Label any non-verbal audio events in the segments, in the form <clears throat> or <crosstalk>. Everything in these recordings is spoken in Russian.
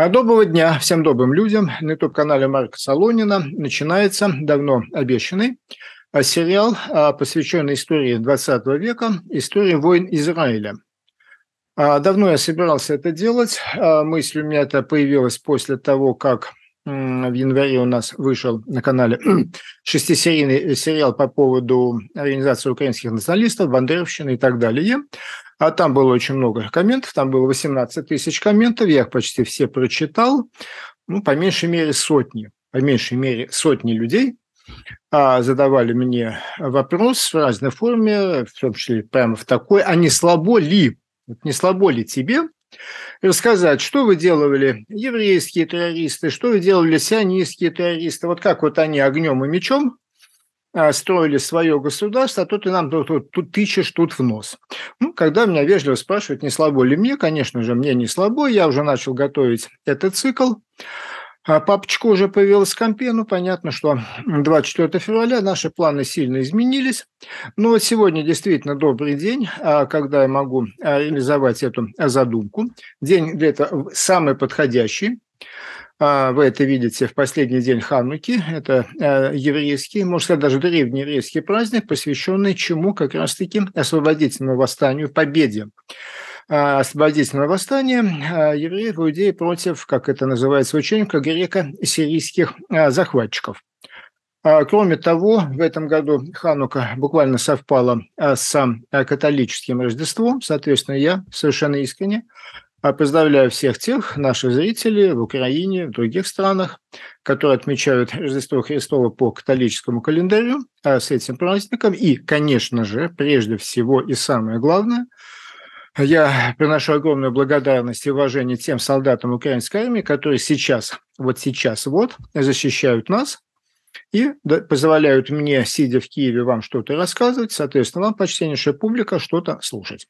А доброго дня всем добрым людям. На YouTube-канале Марка Солонина начинается давно обещанный а, сериал, а, посвященный истории 20 века, истории войн Израиля. Давно я собирался это делать. Мысль у меня это появилась после того, как в январе у нас вышел на канале <clears throat> шестисерийный э, сериал по поводу организации украинских националистов, бандеровщины и так далее. А там было очень много комментов, там было 18 тысяч комментов, я их почти все прочитал, ну, по меньшей мере сотни, по меньшей мере сотни людей а, задавали мне вопрос в разной форме, в том числе прямо в такой, а не слабо ли, вот не слабо ли тебе рассказать, что вы делали еврейские террористы, что вы делали сионистские террористы, вот как вот они огнем и мечом а, строили свое государство, а то ты нам тут, тут, тут тычешь тут в нос. Ну, когда меня вежливо спрашивают, не слабо ли мне, конечно же, мне не слабо, я уже начал готовить этот цикл. А папочка уже появилась в компе, ну, понятно, что 24 февраля наши планы сильно изменились. Но сегодня действительно добрый день, а, когда я могу а, реализовать эту задумку. День для этого самый подходящий. А, вы это видите в последний день Хануки. Это э, еврейский, можно сказать, даже древний еврейский праздник, посвященный чему? Как раз-таки освободительному восстанию, победе а, освободительного восстания а, евреев, иудеи против, как это называется в греко-сирийских захватчиков. Кроме того, в этом году Ханука буквально совпала с католическим Рождеством, соответственно, я совершенно искренне Поздравляю всех тех наших зрителей в Украине, в других странах, которые отмечают Рождество Христова по католическому календарю а с этим праздником. И, конечно же, прежде всего и самое главное, я приношу огромную благодарность и уважение тем солдатам украинской армии, которые сейчас, вот сейчас вот, защищают нас и позволяют мне, сидя в Киеве, вам что-то рассказывать, соответственно, вам, почтеннейшая публика, что-то слушать.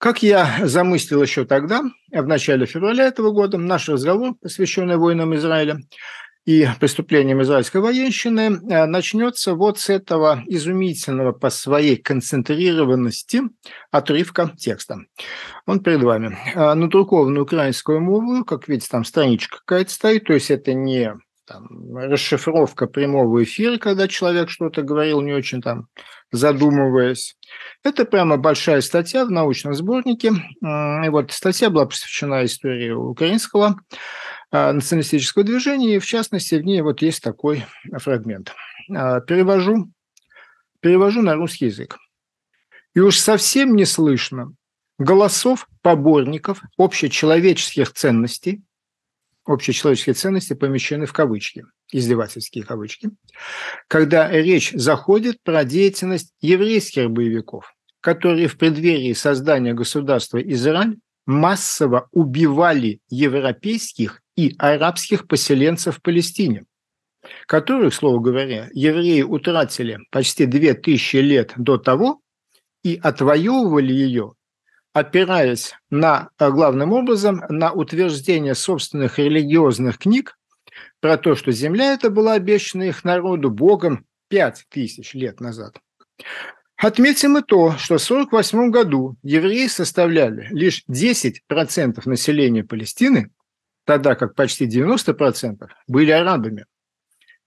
Как я замыслил еще тогда, в начале февраля этого года, наш разговор, посвященный войнам Израиля и преступлениям израильской военщины, э, начнется вот с этого изумительного по своей концентрированности отрывка текста. Он перед вами. Э, Надрукована украинскую мову, как видите, там страничка какая-то стоит, то есть это не там, расшифровка прямого эфира, когда человек что-то говорил не очень там задумываясь. Это прямо большая статья в научном сборнике. И вот статья была посвящена истории украинского а, националистического движения, и в частности в ней вот есть такой фрагмент. А, перевожу, перевожу на русский язык. И уж совсем не слышно голосов поборников общечеловеческих ценностей, общечеловеческие ценности помещены в кавычки, издевательские кавычки, когда речь заходит про деятельность еврейских боевиков, которые в преддверии создания государства Израиль массово убивали европейских и арабских поселенцев в Палестине, которых, слово говоря, евреи утратили почти 2000 лет до того и отвоевывали ее опираясь на, э, главным образом на утверждение собственных религиозных книг про то, что земля это была обещана их народу Богом пять тысяч лет назад. Отметим и то, что в 1948 году евреи составляли лишь 10% населения Палестины, тогда как почти 90% были арабами.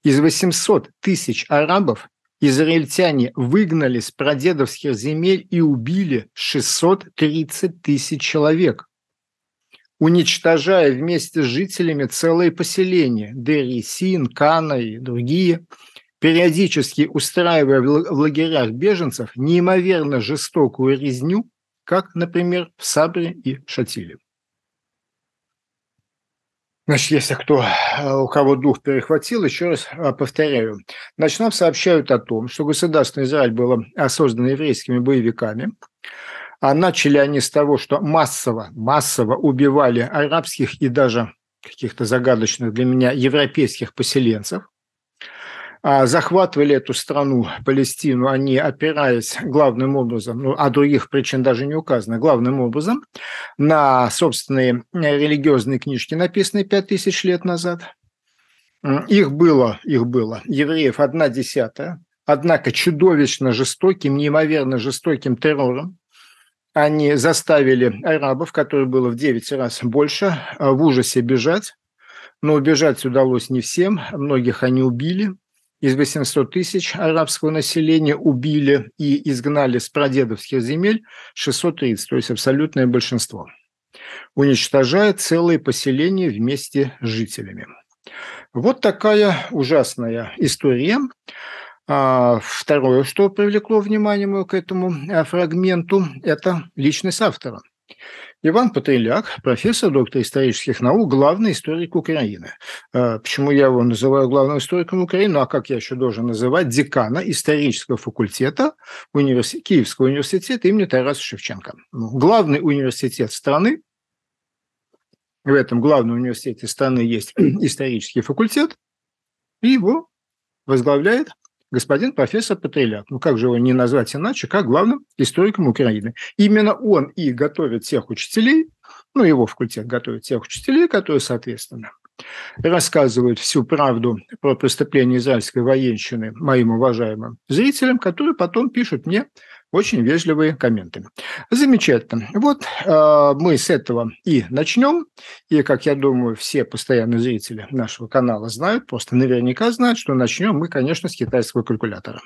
Из 800 тысяч арабов израильтяне выгнали с прадедовских земель и убили 630 тысяч человек, уничтожая вместе с жителями целые поселения – Дерисин, Кана и другие, периодически устраивая в лагерях беженцев неимоверно жестокую резню, как, например, в Сабре и Шатиле. Значит, если кто, э, у кого дух перехватил, еще раз э, повторяю. Значит, сообщают о том, что государственный Израиль было э, создано еврейскими боевиками, а начали они с того, что массово, массово убивали арабских и даже каких-то загадочных для меня европейских поселенцев. А, захватывали эту страну, Палестину, они опираясь главным образом, ну, а других причин даже не указано, главным образом на собственные э, религиозные книжки, написанные 5000 лет назад. Их было, их было, евреев одна десятая, однако чудовищно жестоким, неимоверно жестоким террором, они заставили арабов, которые было в 9 раз больше, э, в ужасе бежать. Но убежать удалось не всем, многих они убили из 800 тысяч арабского населения убили и изгнали с прадедовских земель 630, то есть абсолютное большинство, уничтожая целые поселения вместе с жителями. Вот такая ужасная история. А, второе, что привлекло внимание мое к этому а, фрагменту, это личность автора – Иван Патриляк, профессор, доктор исторических наук, главный историк Украины. А, почему я его называю главным историком Украины, а как я еще должен называть, декана исторического факультета универс... Киевского университета имени Тараса Шевченко. Ну, главный университет страны, в этом главном университете страны есть <clears throat> исторический факультет, и его возглавляет господин профессор Патриляк. Ну, как же его не назвать иначе, как главным историком Украины. Именно он и готовит всех учителей, ну, его факультет готовит всех учителей, которые, соответственно, рассказывают всю правду про преступление израильской военщины моим уважаемым зрителям, которые потом пишут мне очень вежливые комменты. Замечательно. Вот э, мы с этого и начнем. И, как я думаю, все постоянные зрители нашего канала знают, просто наверняка знают, что начнем мы, конечно, с китайского калькулятора.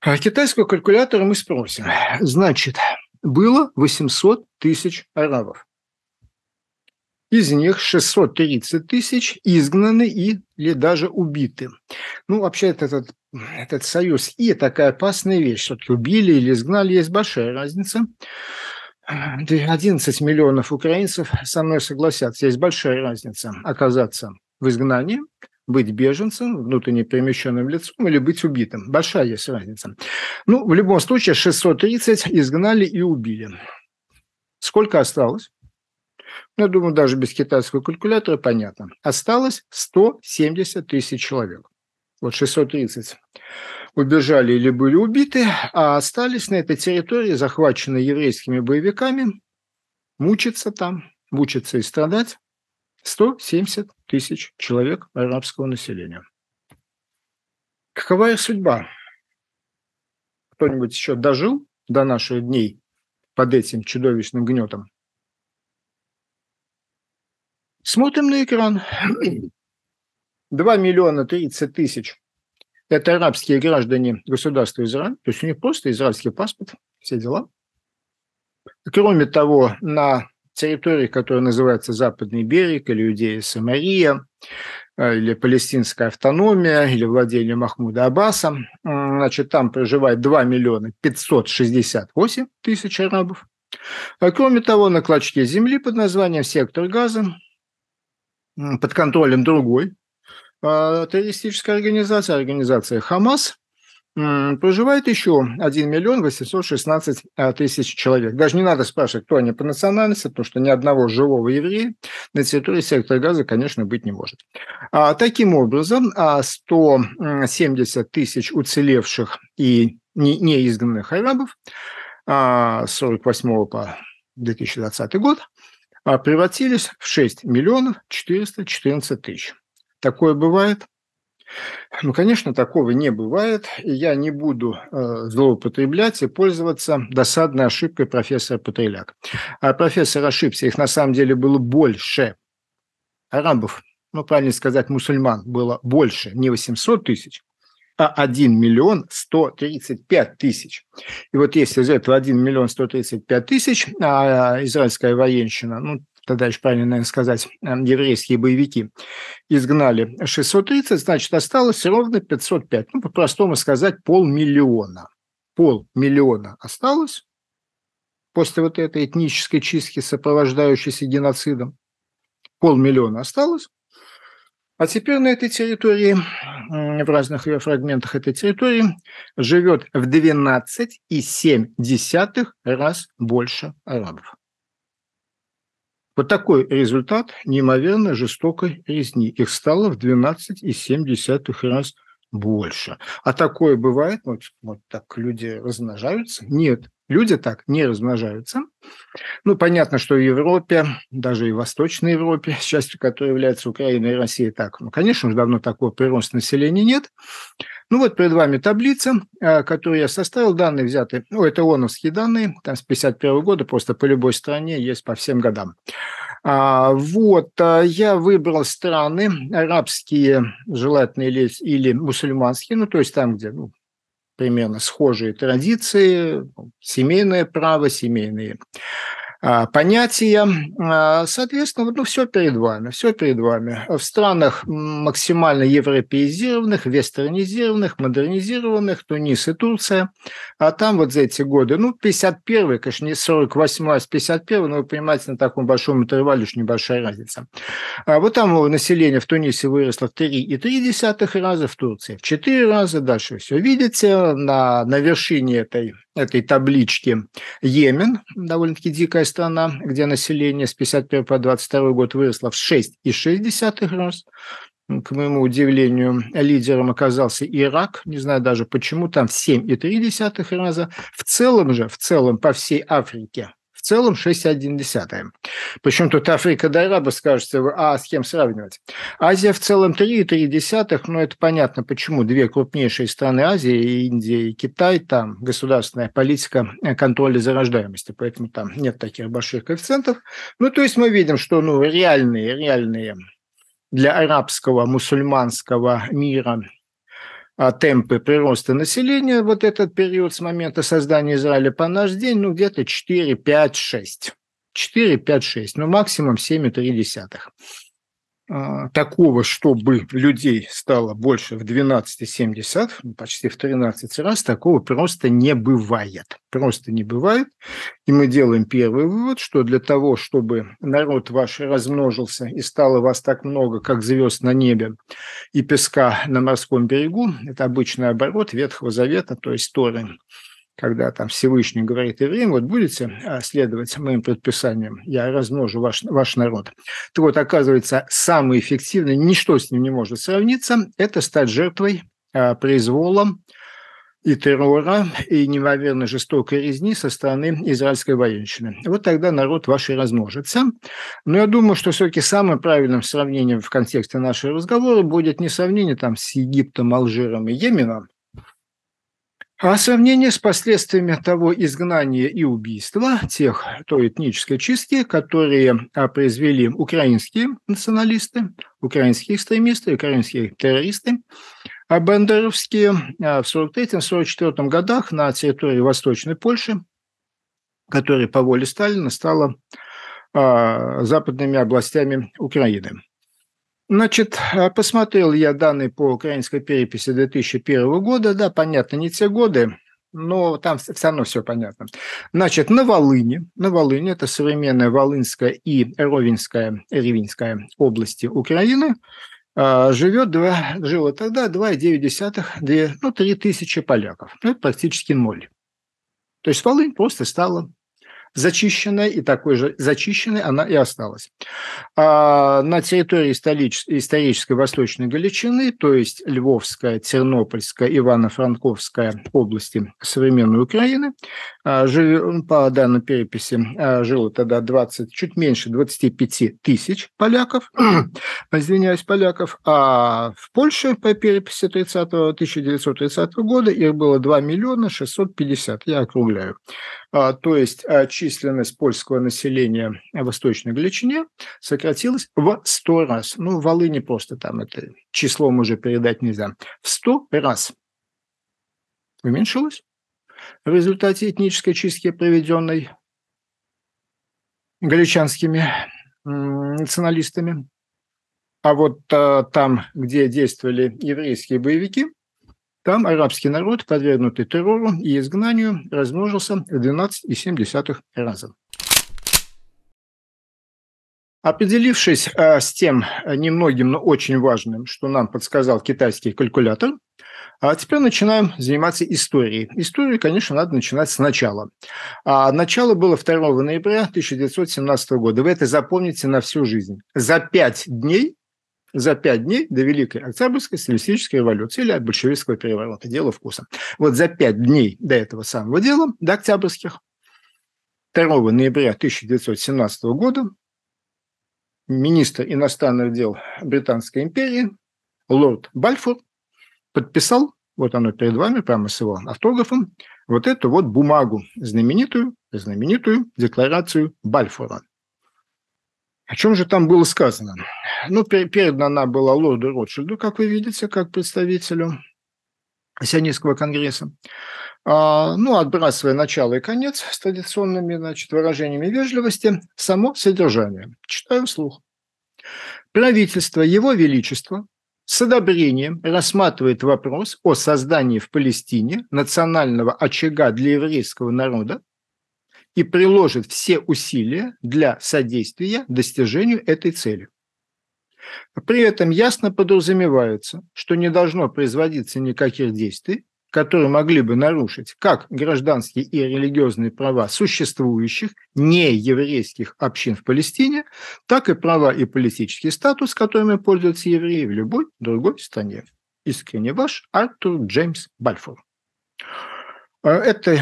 А китайского калькулятора мы спросим. Значит, было 800 тысяч арабов. Из них 630 тысяч изгнаны и или даже убиты. Ну, вообще, этот, этот этот союз. И такая опасная вещь, что таки убили или изгнали, есть большая разница. 11 миллионов украинцев со мной согласятся. Есть большая разница оказаться в изгнании, быть беженцем, внутренне перемещенным лицом или быть убитым. Большая есть разница. Ну, в любом случае, 630 изгнали и убили. Сколько осталось? Ну, я думаю, даже без китайского калькулятора понятно. Осталось 170 тысяч человек вот 630 убежали или были убиты, а остались на этой территории, захваченной еврейскими боевиками, мучиться там, мучиться и страдать 170 тысяч человек арабского населения. Какова их судьба? Кто-нибудь еще дожил до наших дней под этим чудовищным гнетом? Смотрим на экран. 2 миллиона 30 тысяч – это арабские граждане государства Израиль, то есть у них просто израильский паспорт, все дела. Кроме того, на территории, которая называется Западный берег, или Иудея Самария, э, или палестинская автономия, или владение Махмуда Аббаса, значит, там проживает 2 миллиона 568 тысяч арабов. А кроме того, на клочке земли под названием «Сектор газа» под контролем другой Э, террористическая организация, организация «Хамас», проживает еще 1 миллион 816 э, тысяч человек. Даже не надо спрашивать, кто они по национальности, потому что ни одного живого еврея на территории сектора газа, конечно, быть не может. А, таким образом, 170 а, тысяч уцелевших и неизгнанных арабов а, с 48 по 2020 год а, превратились в 6 миллионов 414 тысяч. Такое бывает? Ну, конечно, такого не бывает. И я не буду э, злоупотреблять и пользоваться досадной ошибкой профессора Патриляк. А профессор ошибся, их на самом деле было больше. Арабов, ну, правильно сказать, мусульман было больше, не 800 тысяч, а 1 миллион 135 тысяч. И вот если из этого 1 миллион 135 тысяч, а, а израильская военщина, ну, тогда еще правильно, наверное, сказать, эм, еврейские боевики, изгнали 630, значит, осталось ровно 505. Ну, по-простому сказать, полмиллиона. Полмиллиона осталось после вот этой этнической чистки, сопровождающейся геноцидом. Полмиллиона осталось. А теперь на этой территории, в разных ее фрагментах этой территории, живет в 12,7 раз больше арабов. Вот такой результат неимоверно жестокой резни. Их стало в 12,7 раз больше. А такое бывает, вот, вот так люди размножаются? Нет, люди так не размножаются. Ну, понятно, что в Европе, даже и в Восточной Европе, <laughs> частью которой является Украина и Россия, так, ну, конечно уже давно такого прироста населения нет. Ну вот перед вами таблица, а, которую я составил. Данные взяты, ну, это ООНовские данные, там с 51 года, просто по любой стране есть по всем годам. А, вот, а, я выбрал страны, арабские, желательно, или, или мусульманские, ну, то есть там, где ну, примерно схожие традиции, ну, семейное право, семейные а, понятия. А, соответственно, вот ну, все перед вами, все перед вами. В странах максимально европеизированных, вестернизированных, модернизированных, Тунис и Турция, а там вот за эти годы, ну, 51-й, конечно, не 48-й, а с 51 но вы понимаете, на таком большом интервале уж небольшая разница. А вот там население в Тунисе выросло в 3,3 раза, в Турции в 4 раза, дальше все видите, на, на вершине этой, этой таблички Йемен, довольно-таки дикая страна, где население с 51 по 22 год выросло в 6,6 раз. К моему удивлению, лидером оказался Ирак, не знаю даже почему, там в 7,3 раза. В целом же, в целом по всей Африке в целом 6,1. Причем тут Африка да арабы скажете, а с кем сравнивать? Азия в целом 3,3, но это понятно почему. Две крупнейшие страны Азии, Индия и Китай, там государственная политика э, контроля за рождаемостью, поэтому там нет таких больших коэффициентов. Ну, то есть мы видим, что ну, реальные, реальные для арабского, мусульманского мира а темпы прироста населения, вот этот период с момента создания Израиля по наш день, ну, где-то 4, 5, 6. 4, 5, 6, ну, максимум 7,3. А, такого, чтобы людей стало больше в 12,7, ну, почти в 13 раз, такого просто не бывает. Просто не бывает. И мы делаем первый вывод, что для того, чтобы народ ваш размножился и стало вас так много, как звезд на небе и песка на морском берегу, это обычный оборот Ветхого Завета, то есть Торы, когда там Всевышний говорит евреям, вот будете а, следовать моим предписаниям, я размножу ваш, ваш народ. Так вот, оказывается, самое эффективное, ничто с ним не может сравниться, это стать жертвой а, произвола и террора, и неимоверно жестокой резни со стороны израильской военщины. Вот тогда народ ваш и размножится. Но я думаю, что все-таки самым правильным сравнением в контексте нашего разговора будет не сравнение там с Египтом, Алжиром и Йеменом, а сравнение с последствиями того изгнания и убийства, тех той этнической чистки, которые а, произвели украинские националисты, украинские экстремисты, украинские террористы, а бендеровские а, в 1943-1944 годах на территории Восточной Польши, которая по воле Сталина стала а, западными областями Украины. Значит, а, посмотрел я данные по украинской переписи 2001 года. Да, понятно, не те годы, но там все равно все понятно. Значит, на Волыне, на Волыне, это современная Волынская и Ровенская, Ревинская области Украины, а, живет, два, жило тогда 2,9, 2, ну, 3 тысячи поляков. Ну, это практически ноль. То есть Волынь просто стала зачищенная, и такой же зачищенной она и осталась. А на территории исторической Восточной Галичины, то есть Львовская, Тернопольская, Ивано-Франковская области современной Украины, а, по данной переписи а, жило тогда 20, чуть меньше 25 тысяч поляков, <clears throat> извиняюсь, поляков, а в Польше по переписи 30, 1930 года их было 2 миллиона 650, я округляю. А, то есть а, численность польского населения в Восточной Галичине сократилась в 100 раз. Ну, валы не просто там это числом уже передать нельзя. В 100 раз уменьшилось в результате этнической чистки, проведенной галичанскими националистами. А вот а, там, где действовали еврейские боевики, там арабский народ, подвергнутый террору и изгнанию, размножился в 12,7 раза. Определившись а, с тем а, немногим, но очень важным, что нам подсказал китайский калькулятор, а теперь начинаем заниматься историей. Историю, конечно, надо начинать сначала. А начало было 2 ноября 1917 года. Вы это запомните на всю жизнь. За пять дней за пять дней до Великой Октябрьской социалистической революции или от большевистского переворота. Дело вкуса. Вот за пять дней до этого самого дела, до октябрьских, 2 ноября 1917 года министр иностранных дел Британской империи лорд Бальфур подписал, вот оно перед вами, прямо с его автографом, вот эту вот бумагу, знаменитую, знаменитую декларацию Бальфура. О чем же там было сказано? ну, передана она была лорду Ротшильду, как вы видите, как представителю Сионистского конгресса. А, ну, отбрасывая начало и конец с традиционными значит, выражениями вежливости, само содержание. Читаю вслух. Правительство Его Величества с одобрением рассматривает вопрос о создании в Палестине национального очага для еврейского народа и приложит все усилия для содействия достижению этой цели. А при этом ясно подразумевается, что не должно производиться никаких действий, которые могли бы нарушить как гражданские и религиозные права существующих нееврейских общин в Палестине, так и права и политический статус, которыми пользуются евреи в любой другой стране. Искренне ваш Артур Джеймс Бальфур. А, это,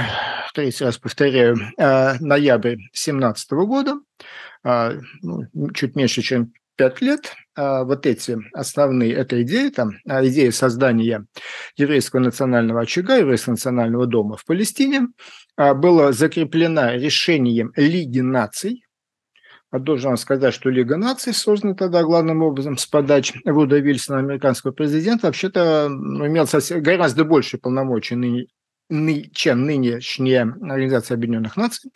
третий раз повторяю, а, ноябрь 2017 года, ну, чуть меньше, чем пять лет а, вот эти основные, эта идея, там, а, идея создания еврейского национального очага, еврейского национального дома в Палестине, а, была закреплена решением Лиги наций. Я должен вам сказать, что Лига наций создана тогда главным образом с подач Вуда Вильсона, американского президента, вообще-то имел совсем, гораздо больше полномочий чем нынешняя Организация Объединенных Наций.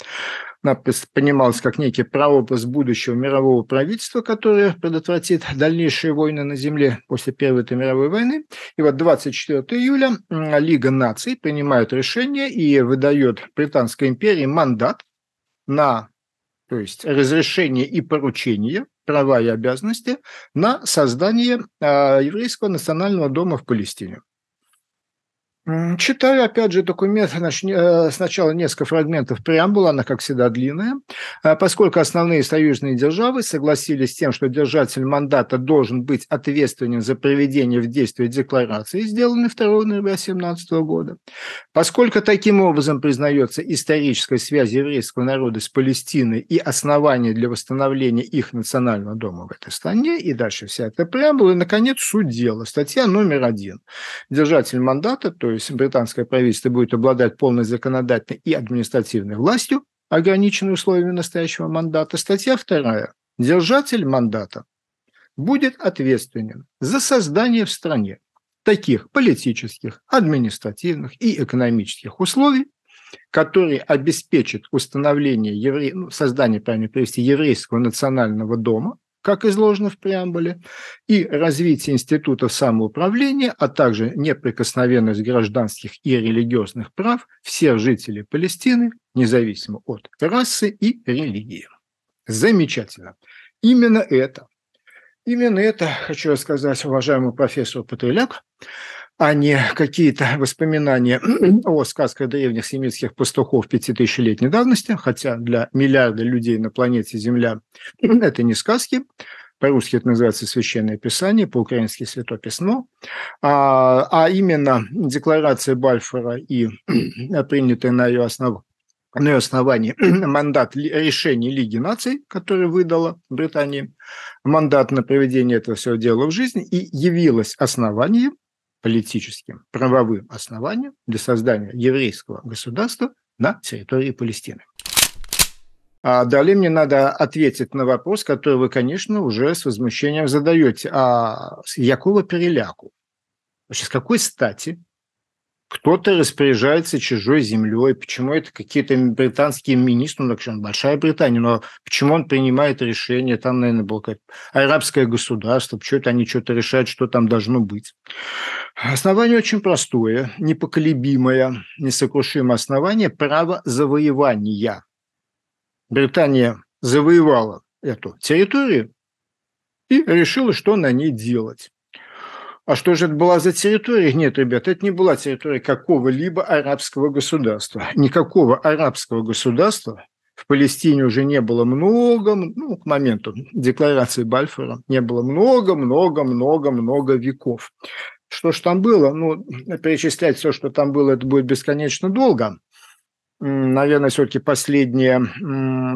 Она понималась как некий прообраз будущего мирового правительства, которое предотвратит дальнейшие войны на Земле после Первой мировой войны. И вот 24 июля Лига наций принимает решение и выдает Британской империи мандат на то есть разрешение и поручение, права и обязанности на создание а, еврейского национального дома в Палестине. Читаю, опять же, документ, э, сначала несколько фрагментов преамбулы, она, как всегда, длинная. Э, поскольку основные союзные державы согласились с тем, что держатель мандата должен быть ответственен за проведение в действие декларации, сделанной 2 ноября 2017 года. Поскольку таким образом признается историческая связь еврейского народа с Палестиной и основание для восстановления их национального дома в этой стране, и дальше вся эта преамбула, и, наконец, суд дела, статья номер один. Держатель мандата, то что британское правительство будет обладать полной законодательной и административной властью, ограниченной условиями настоящего мандата. Статья вторая. Держатель мандата будет ответственен за создание в стране таких политических, административных и экономических условий, которые обеспечат установление евре... ну, создание, правильно перевести, еврейского национального дома, как изложено в преамбуле, и развитие институтов самоуправления, а также неприкосновенность гражданских и религиозных прав всех жителей Палестины, независимо от расы и религии. Замечательно. Именно это, именно это, хочу сказать уважаемому профессору Патриляк, а не какие-то воспоминания <clears throat> о сказках древних семитских пастухов пятитысячелетней давности, хотя для миллиарда людей на планете Земля <clears throat> это не сказки, по-русски это называется «Священное Писание», по-украински «Святое Письмо», а, а именно декларация Бальфора и <clears throat> принятая на ее основании на ее основании мандат решения Лиги наций, которое выдала Британии, мандат на проведение этого всего дела в жизнь и явилось основанием политическим правовым основанием для создания еврейского государства на территории Палестины. А далее мне надо ответить на вопрос, который вы, конечно, уже с возмущением задаете. А Якова Переляку. Сейчас какой стати кто-то распоряжается чужой землей, почему это какие-то британские министры, ну, так что он Большая Британия, но почему он принимает решение, там, наверное, было как арабское государство, почему это они что-то решают, что там должно быть. Основание очень простое, непоколебимое, несокрушимое основание – право завоевания. Британия завоевала эту территорию и решила, что на ней делать. А что же это была за территория? Нет, ребят, это не была территория какого-либо арабского государства. Никакого арабского государства в Палестине уже не было много, ну, к моменту декларации Бальфора, не было много-много-много-много веков. Что ж там было? Ну, перечислять все, что там было, это будет бесконечно долго. Наверное, все-таки последнее,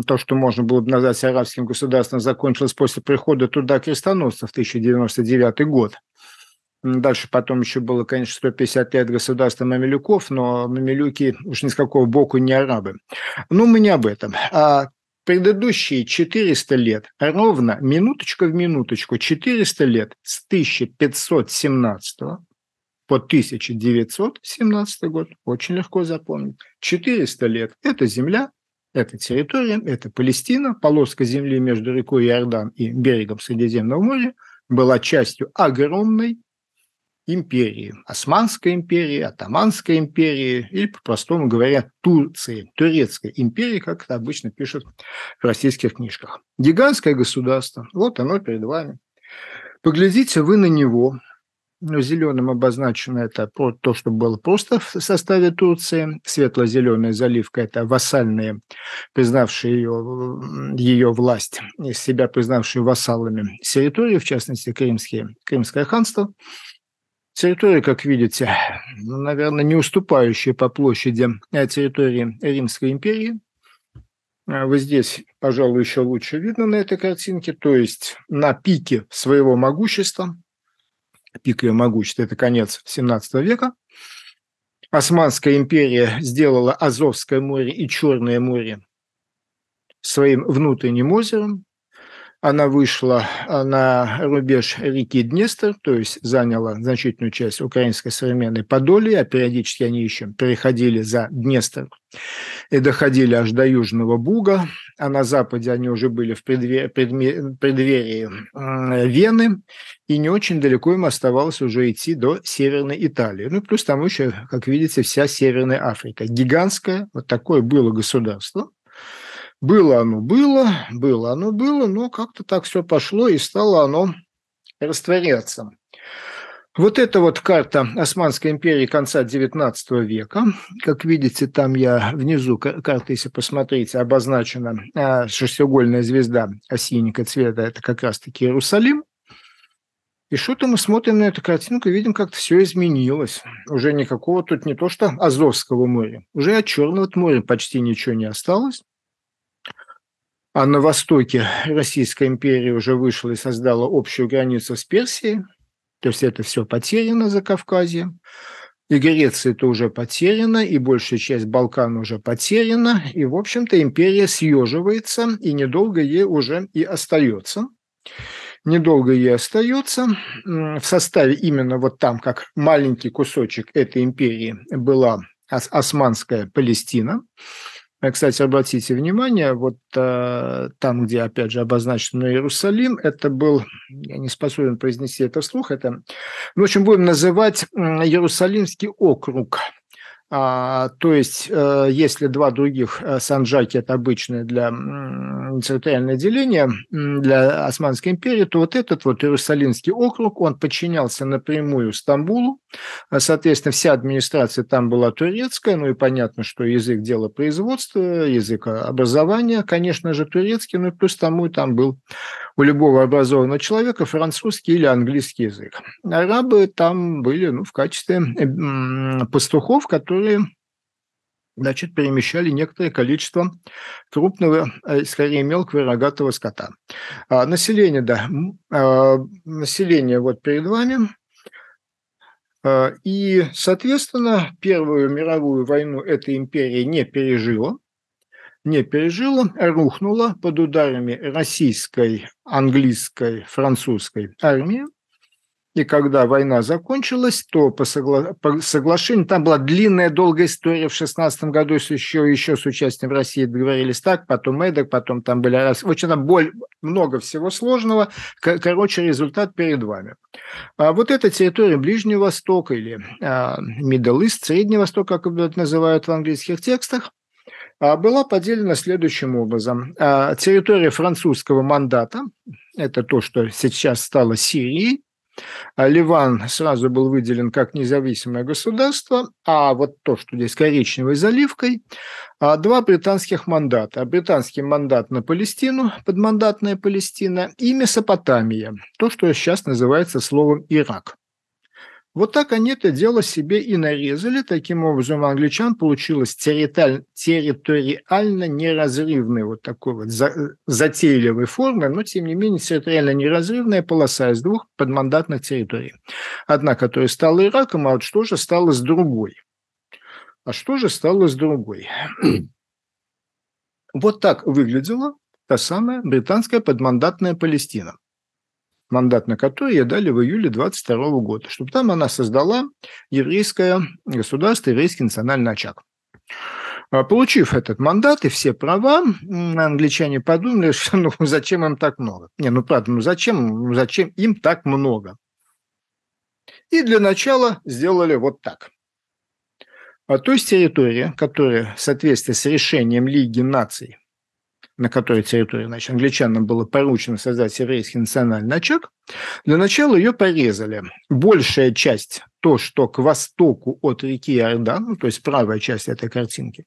то, что можно было бы назвать арабским государством, закончилось после прихода туда крестоносцев в 1099 год – Дальше потом еще было, конечно, 150 лет государства мамилюков, но мамилюки уж ни с какого боку не арабы. Но ну, мы не об этом. А предыдущие 400 лет, ровно минуточку в минуточку, 400 лет с 1517 по 1917 год, очень легко запомнить, 400 лет – это земля, это территория, это Палестина, полоска земли между рекой Иордан и берегом Средиземного моря была частью огромной империи. Османской империи, Атаманской империи или, по-простому говоря, Турции, Турецкой империи, как это обычно пишут в российских книжках. Гигантское государство, вот оно перед вами. Поглядите вы на него, ну, зеленым обозначено это то, что было просто в составе Турции. Светло-зеленая заливка – это вассальные, признавшие ее, ее власть, себя признавшие вассалами территории, в частности, Крымские, Крымское ханство. Территория, как видите, ну, наверное, не уступающая по площади э, территории Римской империи. Э, Вы здесь, пожалуй, еще лучше видно на этой картинке, то есть на пике своего могущества, пик ее могущества – это конец 17 века, Османская империя сделала Азовское море и Черное море своим внутренним озером, она вышла на рубеж реки Днестр, то есть заняла значительную часть украинской современной подоли, а периодически они еще переходили за Днестр и доходили аж до Южного Буга, а на Западе они уже были в преддверии, преддверии Вены, и не очень далеко им оставалось уже идти до Северной Италии. Ну, плюс там еще, как видите, вся Северная Африка. Гигантское вот такое было государство – было оно было, было оно было, но как-то так все пошло и стало оно растворяться. Вот это вот карта Османской империи конца XIX века. Как видите, там я внизу карта, если посмотрите, обозначена а, шестиугольная звезда осинника цвета. Это как раз-таки Иерусалим. И что-то мы смотрим на эту картинку и видим, как-то все изменилось. Уже никакого тут не то что Азовского моря, уже от Черного моря почти ничего не осталось а на востоке Российская империя уже вышла и создала общую границу с Персией, то есть это все потеряно за Кавказьем. И Греция это уже потеряна, и большая часть Балкана уже потеряна, и, в общем-то, империя съеживается, и недолго ей уже и остается. Недолго ей остается. В составе именно вот там, как маленький кусочек этой империи, была Османская Палестина – а, кстати, обратите внимание, вот а, там, где, опять же, обозначен Иерусалим, это был, я не способен произнести это вслух, это, в общем, будем называть Иерусалимский округ – а, то есть, э, если два других э, санджаки – это обычное для э, территориальное деление, для Османской империи, то вот этот вот Иерусалимский округ, он подчинялся напрямую Стамбулу. А, соответственно, вся администрация там была турецкая, ну и понятно, что язык дела производства, язык э, образования, конечно же, турецкий, ну и плюс тому и там был у любого образованного человека французский или английский язык. Арабы там были ну, в качестве пастухов, которые значит, перемещали некоторое количество крупного, э, скорее мелкого и рогатого скота. А, население, да, а, население вот перед вами. А, и, соответственно, Первую мировую войну эта империя не пережила не пережила, рухнула под ударами российской, английской, французской армии. И когда война закончилась, то по, согла... по соглашению, там была длинная, долгая история в 16 году еще, еще с участием России договорились так, потом эдак, потом там были... Очень там боль, много всего сложного. Короче, результат перед вами. А вот эта территория Ближнего Востока или а, Middle East, Средний Восток, как это называют в английских текстах, а, была поделена следующим образом. А, территория французского мандата, это то, что сейчас стало Сирией, а, Ливан сразу был выделен как независимое государство, а вот то, что здесь коричневой заливкой, два британских мандата. Британский мандат на Палестину, подмандатная Палестина, и Месопотамия, то, что сейчас называется словом Ирак. Вот так они это дело себе и нарезали. Таким образом, у англичан получилось территориально, территориально неразрывной вот такой вот за, затейливой формы, но, тем не менее, территориально неразрывная полоса из двух подмандатных территорий. Одна, которая стала Ираком, а вот что же стало с другой? А что же стало с другой? вот так выглядела та самая британская подмандатная Палестина мандат на которую ей дали в июле 22 года, чтобы там она создала еврейское государство, еврейский национальный очаг. А, получив этот мандат и все права, англичане подумали, <laughs> что ну зачем им так много? Не, ну правда, ну зачем, зачем им так много? И для начала сделали вот так. А то есть территория, которая в соответствии с решением Лиги наций на которой территории значит, англичанам было поручено создать еврейский национальный очаг, для начала ее порезали. Большая часть, то, что к востоку от реки Иордан, ну, то есть правая часть этой картинки,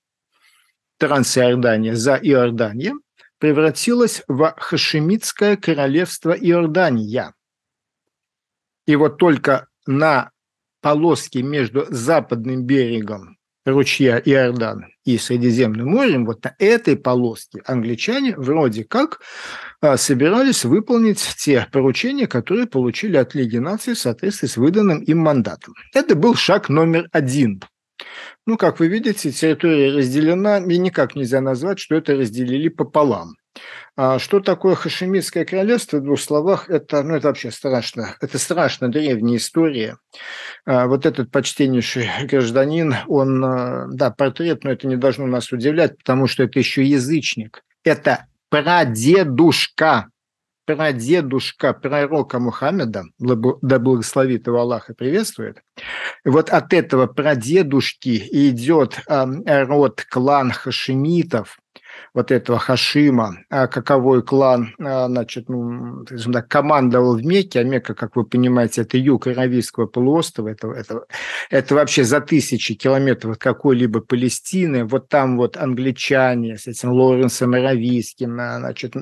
Трансиордания за Иордания, превратилась в Хашемитское королевство Иордания. И вот только на полоске между западным берегом ручья Иордан и Средиземным морем, вот на этой полоске англичане вроде как а, собирались выполнить те поручения, которые получили от Лиги наций в соответствии с выданным им мандатом. Это был шаг номер один. Ну, как вы видите, территория разделена, и никак нельзя назвать, что это разделили пополам. А что такое Хашемитское королевство? В двух словах, это, ну, это вообще страшно. Это страшно древняя история. А вот этот почтеннейший гражданин, он, э, да, портрет, но это не должно нас удивлять, потому что это еще язычник. Это прадедушка прадедушка пророка Мухаммеда, да благословит его Аллах и приветствует, вот от этого прадедушки идет эм, род клан хашемитов, вот этого Хашима, а каковой клан, а, значит, ну, скажем так, командовал в Мекке, а Мекка, как вы понимаете, это юг Аравийского полуострова, это, это, это вообще за тысячи километров от какой-либо Палестины, вот там вот англичане с этим Лоренсом Аравийским, а, значит,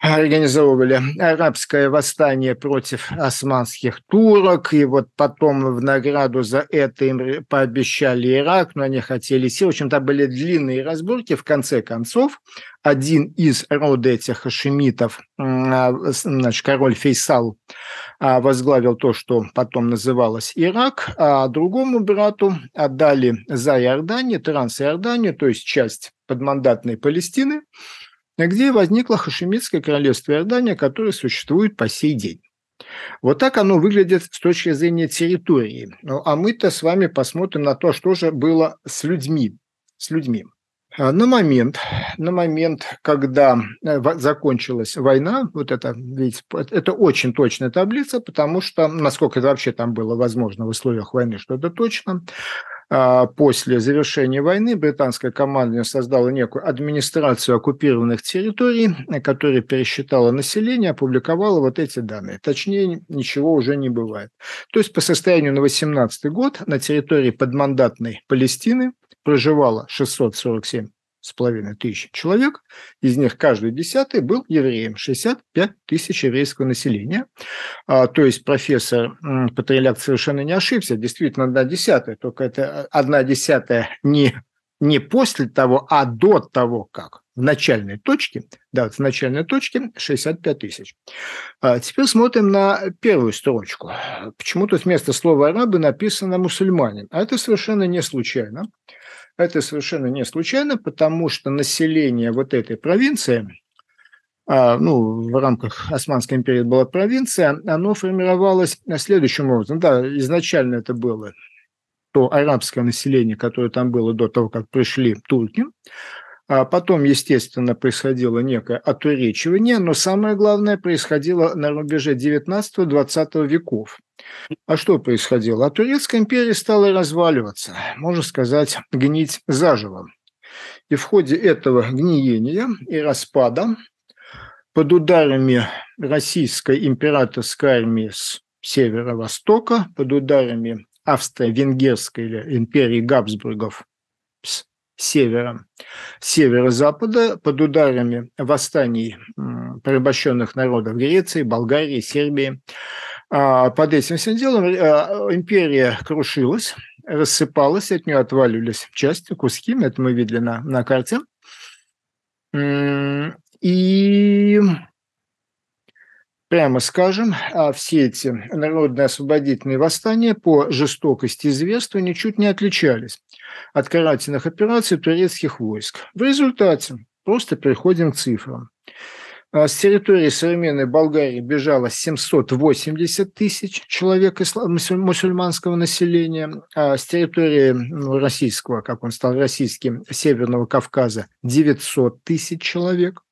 организовывали арабское восстание против османских турок, и вот потом в награду за это им пообещали Ирак, но они хотели сил. В общем, там были длинные разборки. В конце концов, один из рода этих хашимитов, а, значит, король Фейсал, а, возглавил то, что потом называлось Ирак, а другому брату отдали за Иорданию, ТрансИорданию, то есть часть подмандатной Палестины – где возникло Хашемитское королевство Иордания, которое существует по сей день. Вот так оно выглядит с точки зрения территории. Ну, а мы-то с вами посмотрим на то, что же было с людьми. С людьми. А, на момент, на момент, когда э, закончилась война, вот это, видите, это очень точная таблица, потому что, насколько это вообще там было возможно в условиях войны, что это точно, а, после завершения войны британское командование создало некую администрацию оккупированных территорий, которая пересчитала население, опубликовала вот эти данные. Точнее, ничего уже не бывает. То есть по состоянию на 2018 год на территории подмандатной Палестины проживало 647 с половиной тысяч человек, из них каждый десятый был евреем, 65 тысяч еврейского населения. А, то есть профессор Патриляк совершенно не ошибся, действительно одна десятая, только это э, одна десятая не, не после того, а до того, как в начальной точке, да, в начальной точке 65 тысяч. А теперь смотрим на первую строчку. Почему тут вместо слова «арабы» написано «мусульманин», а это совершенно не случайно это совершенно не случайно, потому что население вот этой провинции, а, ну, в рамках Османской империи была провинция, оно формировалось следующим образом. Да, изначально это было то арабское население, которое там было до того, как пришли турки. А потом, естественно, происходило некое отуречивание, но самое главное происходило на рубеже 19-20 веков. А что происходило? А Турецкая империя стала разваливаться, можно сказать, гнить заживо. И в ходе этого гниения и распада под ударами российской императорской армии с северо-востока, под ударами Австро-Венгерской или империи Габсбургов с севера, северо-запада под ударами восстаний порабощенных народов Греции, Болгарии, Сербии. А, под этим всем делом э, империя крушилась, рассыпалась, от нее отваливались части, куски, это мы видели на, на карте. И прямо скажем, а все эти народные освободительные восстания по жестокости известны, ничуть не отличались от карательных операций турецких войск. В результате просто переходим к цифрам. А с территории современной Болгарии бежало 780 тысяч человек мусульманского населения, а с территории ну, российского, как он стал российским, Северного Кавказа 900 тысяч человек.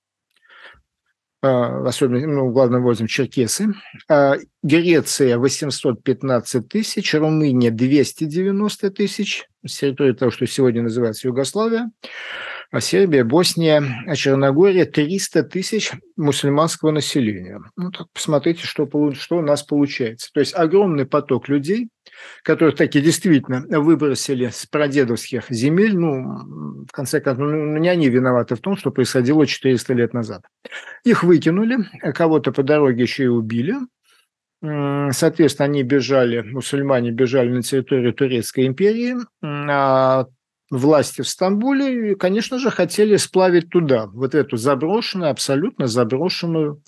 А, особенно ну, главным образом черкесы. А, Греция 815 тысяч, Румыния 290 тысяч, с территории того, что сегодня называется Югославия. Сербия, Босния, Черногория 300 тысяч мусульманского населения. Ну, так посмотрите, что, что у нас получается. То есть огромный поток людей, которые таки действительно выбросили с прадедовских земель. Ну, в конце концов, ну, ну не они виноваты в том, что происходило 400 лет назад. Их выкинули, кого-то по дороге еще и убили. Соответственно, они бежали, мусульмане бежали на территорию Турецкой империи, а власти в Стамбуле, конечно же, хотели сплавить туда, вот эту заброшенную, абсолютно заброшенную,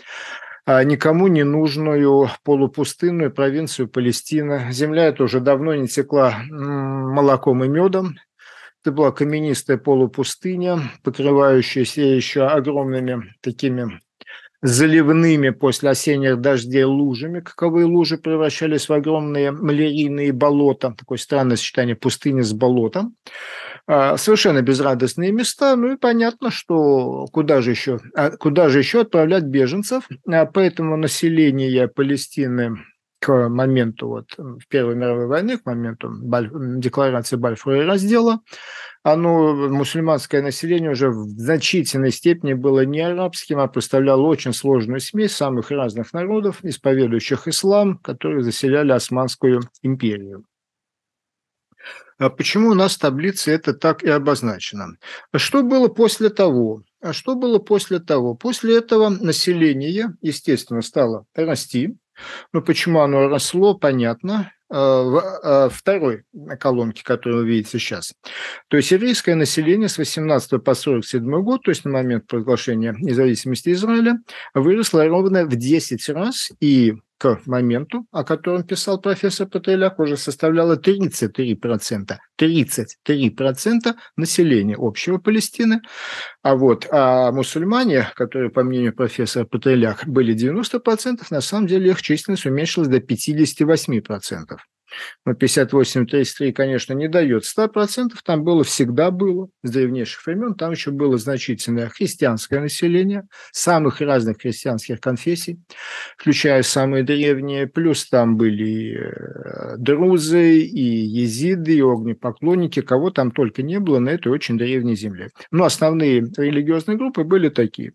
а, никому не нужную полупустынную провинцию Палестина. Земля эта уже давно не текла молоком и медом. Это была каменистая полупустыня, покрывающаяся еще огромными такими заливными после осенних дождей лужами. Каковые лужи превращались в огромные малярийные болота. Такое странное сочетание пустыни с болотом. А, совершенно безрадостные места. Ну и понятно, что куда же еще, а, куда же еще отправлять беженцев. А, поэтому население Палестины к моменту вот, в Первой мировой войны, к моменту декларации Бальфора и раздела, оно, мусульманское население уже в значительной степени было не арабским, а представляло очень сложную смесь самых разных народов, исповедующих ислам, которые заселяли Османскую империю. А почему у нас в таблице это так и обозначено? Что было после того? А что было после того? После этого население, естественно, стало расти. Но почему оно росло, понятно а, в а, второй колонке, которую вы видите сейчас. То есть сирийское население с 18 по 47 год, то есть на момент проглашения независимости Израиля, выросло ровно в 10 раз, и к моменту, о котором писал профессор Патриляк, уже составляла 33%. 33% населения общего Палестины. А вот а мусульмане, которые, по мнению профессора Патриляк, были 90%, на самом деле их численность уменьшилась до 58%. Но 58-33, конечно, не дает 100%. Там было всегда было, с древнейших времен. Там еще было значительное христианское население, самых разных христианских конфессий, включая самые древние. Плюс там были э, друзы, и езиды, и огнепоклонники. Кого там только не было на этой очень древней земле. Но основные религиозные группы были такие.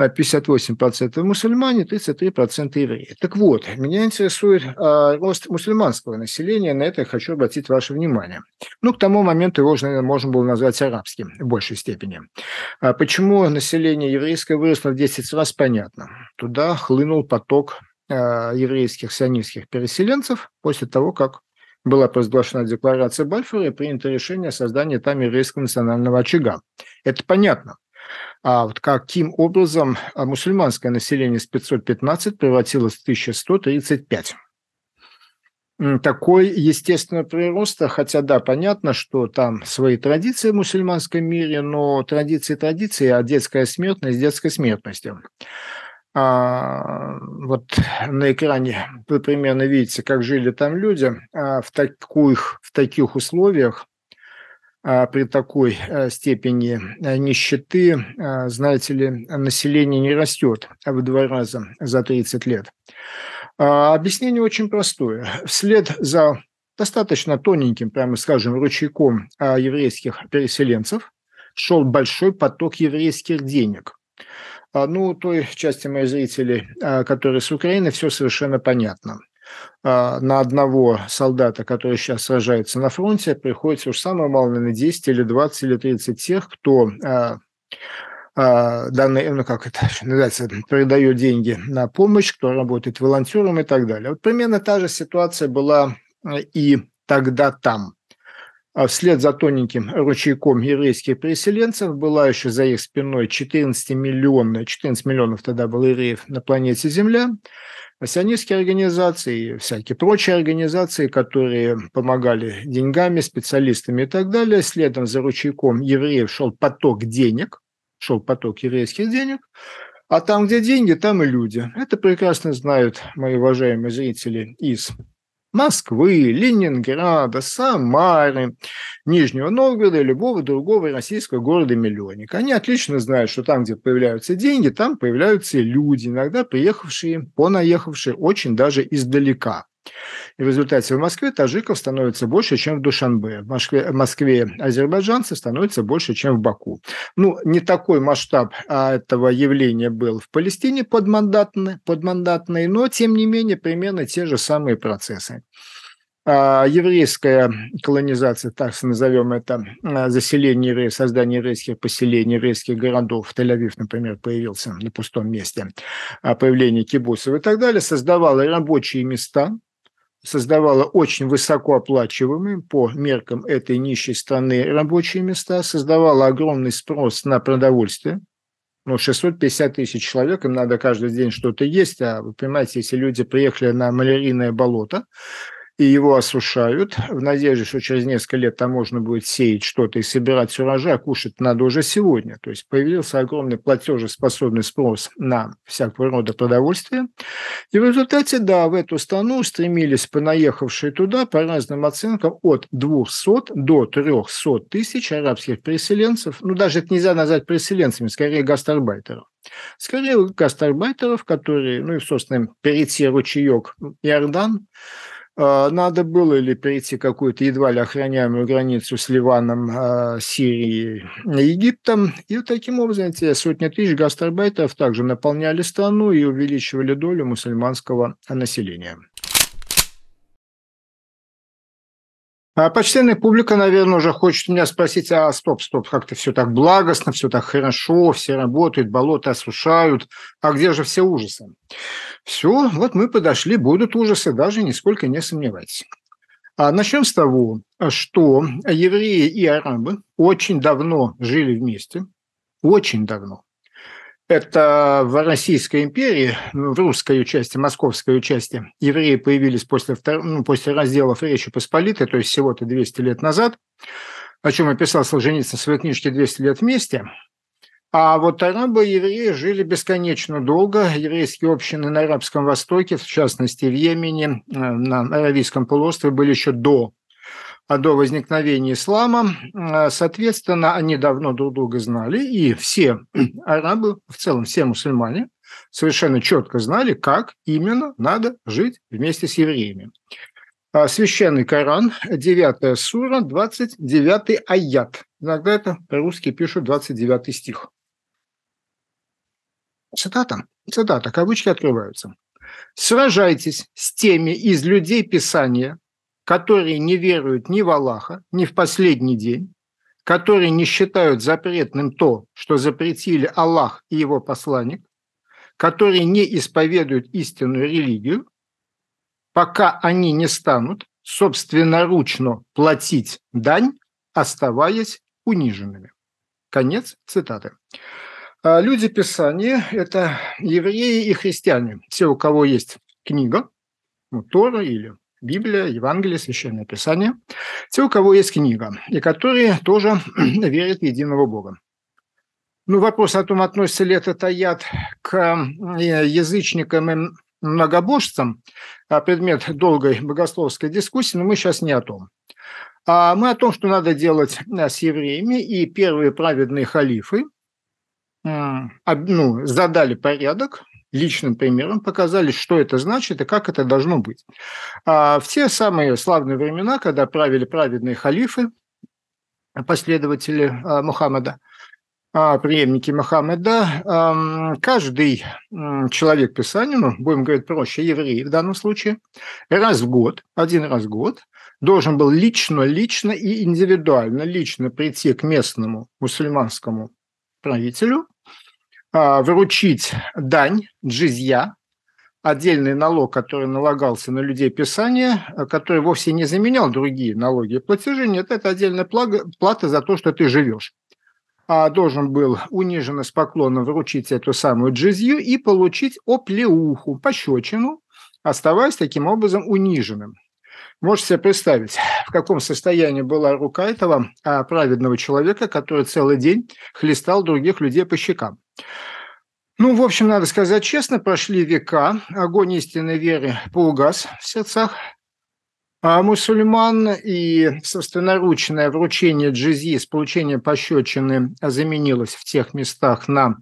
58% а, мусульмане, 33% евреи. Так вот, меня интересует э, а, рост мусульманского населения, на это я хочу обратить ваше внимание. Ну, к тому моменту его уже, наверное, можно было назвать арабским в большей степени. А почему население еврейское выросло в 10 раз, понятно. Туда хлынул поток еврейских сионистских переселенцев после того, как была провозглашена декларация Бальфора и принято решение о создании там еврейского национального очага. Это понятно а вот каким образом а, мусульманское население с 515 превратилось в 1135. Такой естественный прироста. хотя да, понятно, что там свои традиции в мусульманском мире, но традиции традиции, а детская смертность детской смертностью. А, вот на экране вы примерно видите, как жили там люди а в, таких, в таких условиях а, при такой а, степени а, нищеты, знаете ли, население не растет в два раза за 30 лет. Объяснение очень простое. Вслед за достаточно тоненьким, прямо скажем, ручейком еврейских переселенцев шел большой поток еврейских денег. Ну, той части моих зрителей, которые с Украины, все совершенно понятно – а, на одного солдата, который сейчас сражается на фронте, приходится уж самое малое на 10 или 20 или 30 тех, кто а, а, данные, ну как это <laughs> называется, передает деньги на помощь, кто работает волонтером и так далее. Вот примерно та же ситуация была и тогда там. Вслед за тоненьким ручейком еврейских переселенцев была еще за их спиной 14 миллионов, 14 миллионов тогда было евреев на планете Земля сионистские организации всякие прочие организации, которые помогали деньгами, специалистами и так далее. Следом за ручейком евреев шел поток денег, шел поток еврейских денег, а там, где деньги, там и люди. Это прекрасно знают мои уважаемые зрители из Москвы, Ленинграда, Самары, Нижнего Новгорода и любого другого российского города-миллионника. Они отлично знают, что там, где появляются деньги, там появляются люди, иногда приехавшие, понаехавшие очень даже издалека. И в результате в Москве таджиков становится больше, чем в Душанбе. В Москве, в Москве азербайджанцев становится больше, чем в Баку. Ну, не такой масштаб а этого явления был в Палестине подмандатный, подмандатный но, тем не менее, примерно те же самые процессы а, еврейская колонизация, так назовем это, а, заселение евреев, создание еврейских поселений, еврейских городов, Тель-Авив, например, появился на пустом месте, появление кибусов и так далее, создавало рабочие места, создавала очень высокооплачиваемые по меркам этой нищей страны рабочие места, создавала огромный спрос на продовольствие. Ну, 650 тысяч человек, им надо каждый день что-то есть, а вы понимаете, если люди приехали на малярийное болото, и его осушают в надежде, что через несколько лет там можно будет сеять что-то и собирать урожай, а кушать надо уже сегодня. То есть появился огромный платежеспособный спрос на всякого рода продовольствие. И в результате, да, в эту страну стремились понаехавшие туда, по разным оценкам, от 200 до 300 тысяч арабских переселенцев. Ну, даже это нельзя назвать переселенцами, скорее гастарбайтеров. Скорее гастарбайтеров, которые, ну и, собственно, перейти ручеек Иордан, а, надо было ли перейти какую-то едва ли охраняемую границу с Ливаном, а, Сирией, Египтом. И вот таким образом эти сотни тысяч гастарбайтеров также наполняли страну и увеличивали долю мусульманского населения. А почтенная публика, наверное, уже хочет меня спросить, а стоп, стоп, как-то все так благостно, все так хорошо, все работают, болота осушают, а где же все ужасы? Все, вот мы подошли, будут ужасы, даже нисколько не сомневайтесь. А начнем с того, что евреи и арабы очень давно жили вместе, очень давно это в Российской империи, ну, в русской части, московской части, евреи появились после, втор... ну, после разделов Речи Посполитой, то есть всего-то 200 лет назад, о чем описал Солженицын в своей книжке «200 лет вместе». А вот арабы и евреи жили бесконечно долго. Еврейские общины на Арабском Востоке, в частности в Йемене, э, на Аравийском полуострове, были еще до а до возникновения ислама. А, соответственно, они давно друг друга знали, и все <clears throat> арабы, в целом все мусульмане, совершенно четко знали, как именно надо жить вместе с евреями. А, Священный Коран, 9 сура, 29 аят. Иногда это по-русски пишут 29 стих. Цитата. Цитата. Кавычки открываются. «Сражайтесь с теми из людей Писания, которые не веруют ни в Аллаха, ни в последний день, которые не считают запретным то, что запретили Аллах и его посланник, которые не исповедуют истинную религию, пока они не станут собственноручно платить дань, оставаясь униженными. Конец цитаты. А, Люди Писания – это евреи и христиане, все, у кого есть книга, ну, Тора или Библия, Евангелие, Священное Писание, те, у кого есть книга, и которые тоже <clears throat> верят в единого Бога. Ну, вопрос о том, относится ли этот аят к э, язычникам и многобожцам, а предмет долгой богословской дискуссии, но мы сейчас не о том. А мы о том, что надо делать э, с евреями, и первые праведные халифы ну, задали порядок, личным примером показали, что это значит и как это должно быть. А в те самые славные времена, когда правили праведные халифы, последователи а, Мухаммада, а, преемники Мухаммеда, каждый человек Писания, ну, будем говорить проще, евреи в данном случае, раз в год, один раз в год, должен был лично, лично и индивидуально, лично прийти к местному мусульманскому правителю а, выручить дань, джизья, отдельный налог, который налагался на людей писания, а, который вовсе не заменял другие налоги и платежи. Нет, это отдельная плата за то, что ты живешь. А должен был униженно с поклоном вручить эту самую джизью и получить оплеуху, пощечину, оставаясь таким образом униженным. Можете себе представить, в каком состоянии была рука этого а, праведного человека, который целый день хлестал других людей по щекам. Ну, в общем, надо сказать честно, прошли века, огонь истинной веры поугас в сердцах а мусульман и собственноручное вручение джизи с получением пощечины заменилось в тех местах на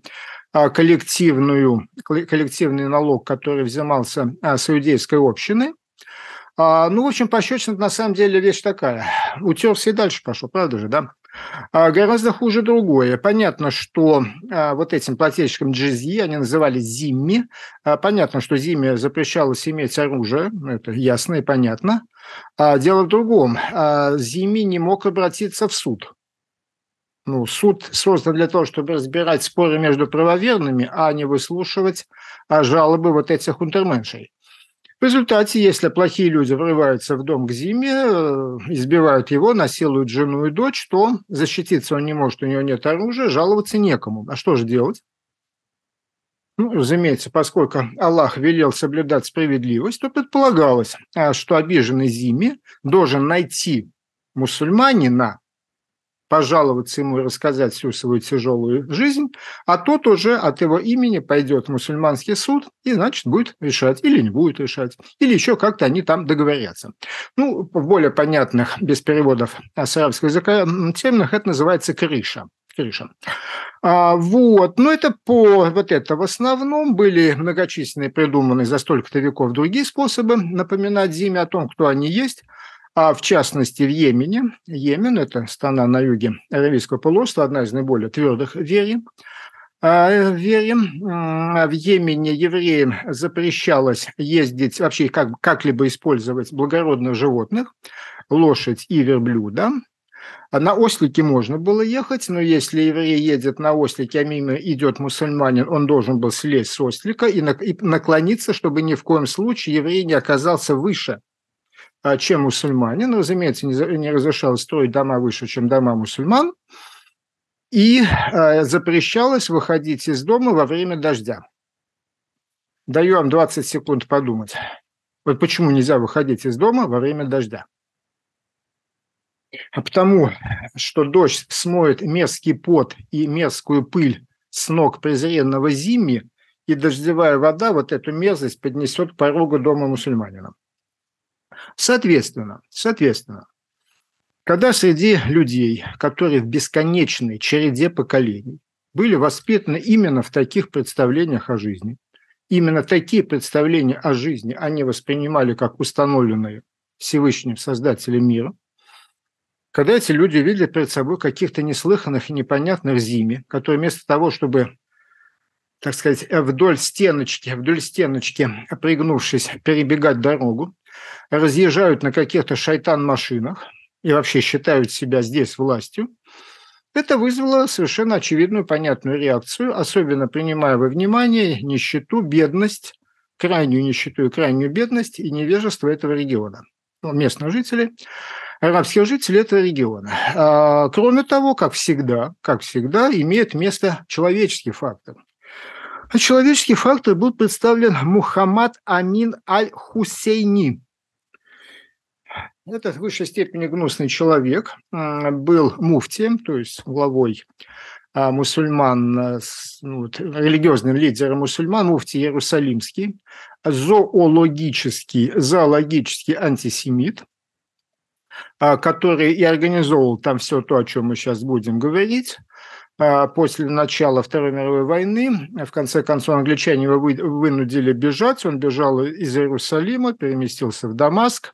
а, коллективную, коллективный налог, который взимался а, с иудейской общины – а, ну, в общем, пощечина на самом деле вещь такая. Утерся и дальше пошел, правда же, да? А, гораздо хуже другое. Понятно, что а, вот этим плательщикам джизьи, они называли зимми, а, понятно, что зимме запрещалось иметь оружие, это ясно и понятно. А, дело в другом. А, зимми не мог обратиться в суд. Ну, суд создан для того, чтобы разбирать споры между правоверными, а не выслушивать а, жалобы вот этих унтерменшей. В результате, если плохие люди врываются в дом к зиме, э, избивают его, насилуют жену и дочь, то защититься он не может, у него нет оружия, жаловаться некому. А что же делать? Ну, разумеется, поскольку Аллах велел соблюдать справедливость, то предполагалось, э, что обиженный Зиме должен найти мусульманина, пожаловаться ему и рассказать всю свою тяжелую жизнь, а тот уже от его имени пойдет в мусульманский суд и, значит, будет решать или не будет решать, или еще как-то они там договорятся. Ну, в более понятных, без переводов а с арабского языка терминах это называется крыша крыша. А, вот, но это по вот это в основном были многочисленные придуманные за столько-то веков другие способы напоминать зиме о том, кто они есть а в частности в Йемене. Йемен – это страна на юге Аравийского полуострова, одна из наиболее твердых верий. А, э, Верим, а в Йемене евреям запрещалось ездить, вообще как, как-либо использовать благородных животных, лошадь и верблюда. А на ослике можно было ехать, но если еврей едет на ослике, а мимо идет мусульманин, он должен был слезть с ослика и наклониться, чтобы ни в коем случае еврей не оказался выше а чем мусульманин. Разумеется, ну, не разрешалось строить дома выше, чем дома мусульман. И э, запрещалось выходить из дома во время дождя. Даю вам 20 секунд подумать. Вот почему нельзя выходить из дома во время дождя. А потому что дождь смоет мерзкий пот и мерзкую пыль с ног презренного зимни, и дождевая вода вот эту мерзость поднесет к порогу дома мусульманинам. Соответственно, соответственно, когда среди людей, которые в бесконечной череде поколений были воспитаны именно в таких представлениях о жизни, именно такие представления о жизни они воспринимали как установленные Всевышним Создателем мира, когда эти люди видели перед собой каких-то неслыханных и непонятных зими, которые вместо того, чтобы так сказать, вдоль стеночки, вдоль стеночки, пригнувшись, перебегать дорогу, разъезжают на каких-то шайтан-машинах и вообще считают себя здесь властью, это вызвало совершенно очевидную, понятную реакцию, особенно принимая во внимание нищету, бедность, крайнюю нищету и крайнюю бедность и невежество этого региона, ну, местных жителей, арабских жителей этого региона. А, кроме того, как всегда, как всегда, имеет место человеческий фактор. А человеческий фактор был представлен Мухаммад Амин Аль-Хусейни – этот в высшей степени гнусный человек, был муфтием, то есть главой а, мусульман, э, ну, религиозным лидером мусульман, муфти Иерусалимский, зоологический, зоологический антисемит, а, который и организовал там все то, о чем мы сейчас будем говорить, а, после начала Второй мировой войны. В конце концов, англичане его вынудили бежать. Он бежал из Иерусалима, переместился в Дамаск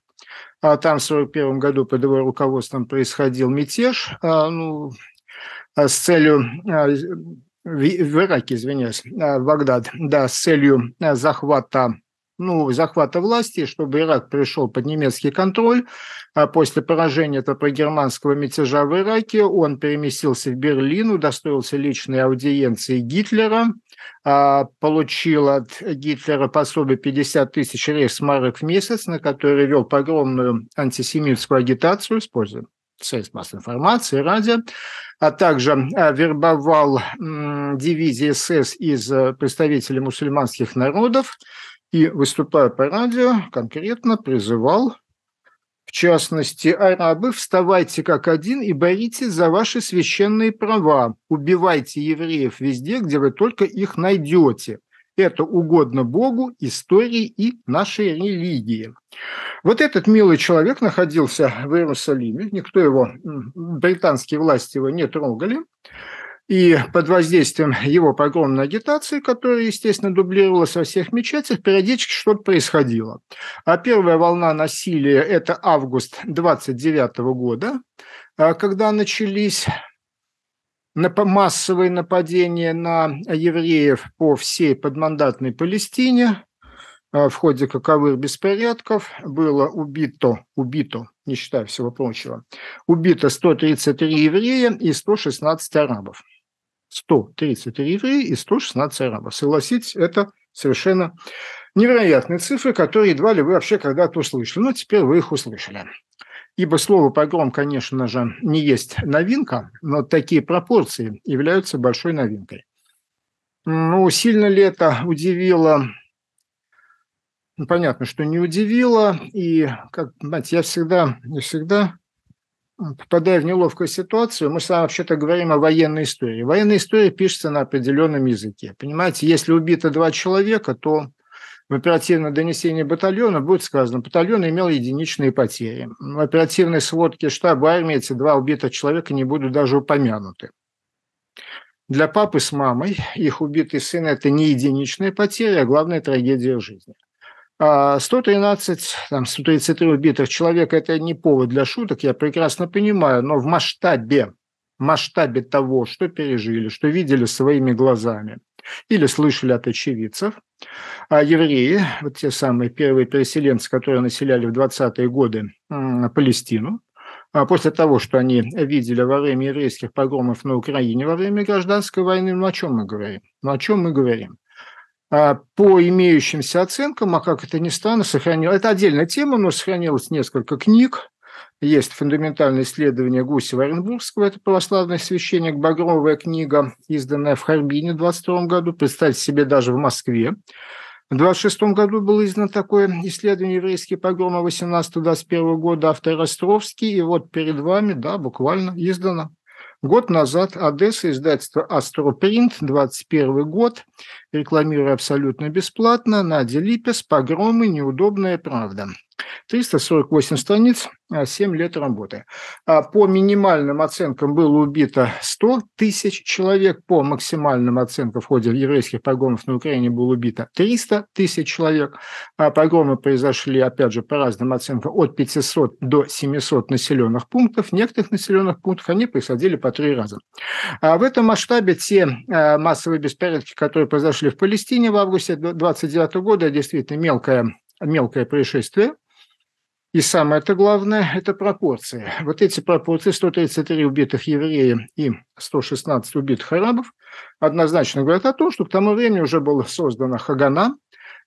а там в 1941 году под его руководством происходил мятеж, а, ну, а с целью а, в Ираке, извиняюсь, в Багдад, да, с целью захвата ну, захвата власти, чтобы Ирак пришел под немецкий контроль. А после поражения германского мятежа в Ираке он переместился в Берлин, удостоился личной аудиенции Гитлера, а, получил от Гитлера пособие 50 тысяч рейхсмарок в месяц, на который вел погромную антисемитскую агитацию, используя средств массовой информации, радио, а также а, вербовал дивизии СС из э, представителей мусульманских народов, и, выступая по радио, конкретно призывал, в частности, арабы, вставайте как один и боритесь за ваши священные права, убивайте евреев везде, где вы только их найдете. Это угодно Богу, истории и нашей религии. Вот этот милый человек находился в Иерусалиме, никто его, британские власти его не трогали. И под воздействием его погромной агитации, которая, естественно, дублировалась во всех мечетях, периодически что-то происходило. А первая волна насилия – это август 29 года, а, когда начались массовые нападения на евреев по всей подмандатной Палестине. А, в ходе каковых беспорядков было убито, убито, не считая всего прочего, убито 133 еврея и 116 арабов. 133 еврея и 116 арабов. Согласитесь, это совершенно невероятные цифры, которые едва ли вы вообще когда-то услышали. Но теперь вы их услышали. Ибо слово «погром», конечно же, не есть новинка, но такие пропорции являются большой новинкой. Ну, сильно ли это удивило? Ну, понятно, что не удивило. И, как, знаете, я всегда, я всегда попадая в неловкую ситуацию, мы с вами вообще-то говорим о военной истории. Военная история пишется на определенном языке. Понимаете, если убито два человека, то в оперативном донесении батальона будет сказано, батальон имел единичные потери. В оперативной сводке штаба армии эти два убитых человека не будут даже упомянуты. Для папы с мамой их убитый сын – это не единичные потери, а главная трагедия жизни – 113, а, там, 133 убитых человек – это не повод для шуток, я прекрасно понимаю, но в масштабе, масштабе того, что пережили, что видели своими глазами или слышали от очевидцев, а евреи, вот те самые первые переселенцы, которые населяли в 20-е годы Палестину, а после того, что они видели во время еврейских погромов на Украине, во время гражданской войны, ну о чем мы говорим? Ну о чем мы говорим? А, по имеющимся оценкам, а как это ни странно, сохранилось... Это отдельная тема, но сохранилось несколько книг. Есть фундаментальное исследование Гусева Оренбургского, это православный священник, багровая книга, изданная в Харбине в 22 году, представьте себе, даже в Москве. В 26 году было издано такое исследование еврейские погромы 18-21 года автор Островский, и вот перед вами, да, буквально издано Год назад Одесса, издательство «Астропринт», 21 год, рекламируя абсолютно бесплатно, Надя Липес, «Погромы. Неудобная правда». 348 страниц, 7 а, лет работы. А, по минимальным оценкам было убито 100 тысяч человек, по максимальным оценкам в ходе еврейских погромов на Украине было убито 300 тысяч человек. А, погромы произошли, опять же, по разным оценкам, от 500 до 700 населенных пунктов. В некоторых населенных пунктах они происходили по три раза. В этом масштабе те массовые беспорядки, которые произошли в Палестине в августе 2029 года, действительно мелкое, мелкое происшествие – и самое-то главное – это пропорции. Вот эти пропорции – 133 убитых евреев и 116 убитых арабов – однозначно говорят о том, что к тому времени уже была создана Хагана,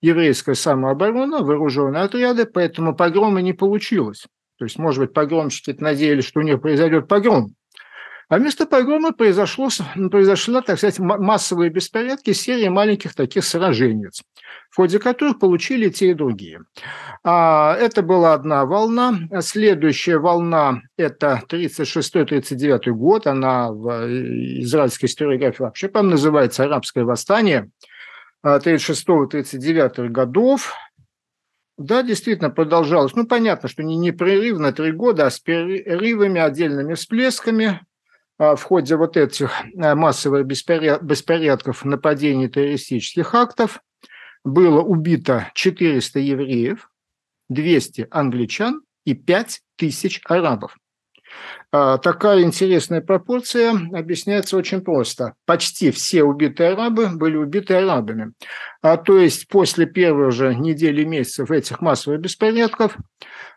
еврейская самооборона, вооруженные отряды, поэтому погрома не получилось. То есть, может быть, погромщики надеялись, что у них произойдет погром, а вместо погрома произошло, произошла, так сказать, массовые беспорядки серия маленьких таких сражений, в ходе которых получили те и другие. А, это была одна волна. Следующая волна – это 36-39 год. Она в израильской историографии вообще, по называется «Арабское восстание». 36-39 а, годов, да, действительно, продолжалось. Ну, понятно, что не непрерывно три года, а с перерывами, отдельными всплесками. А, в ходе вот этих а, массовых беспорядков, нападений террористических актов было убито 400 евреев, 200 англичан и 5 тысяч арабов. А, такая интересная пропорция объясняется очень просто. Почти все убитые арабы были убиты арабами. А, то есть после первой же недели месяцев этих массовых беспорядков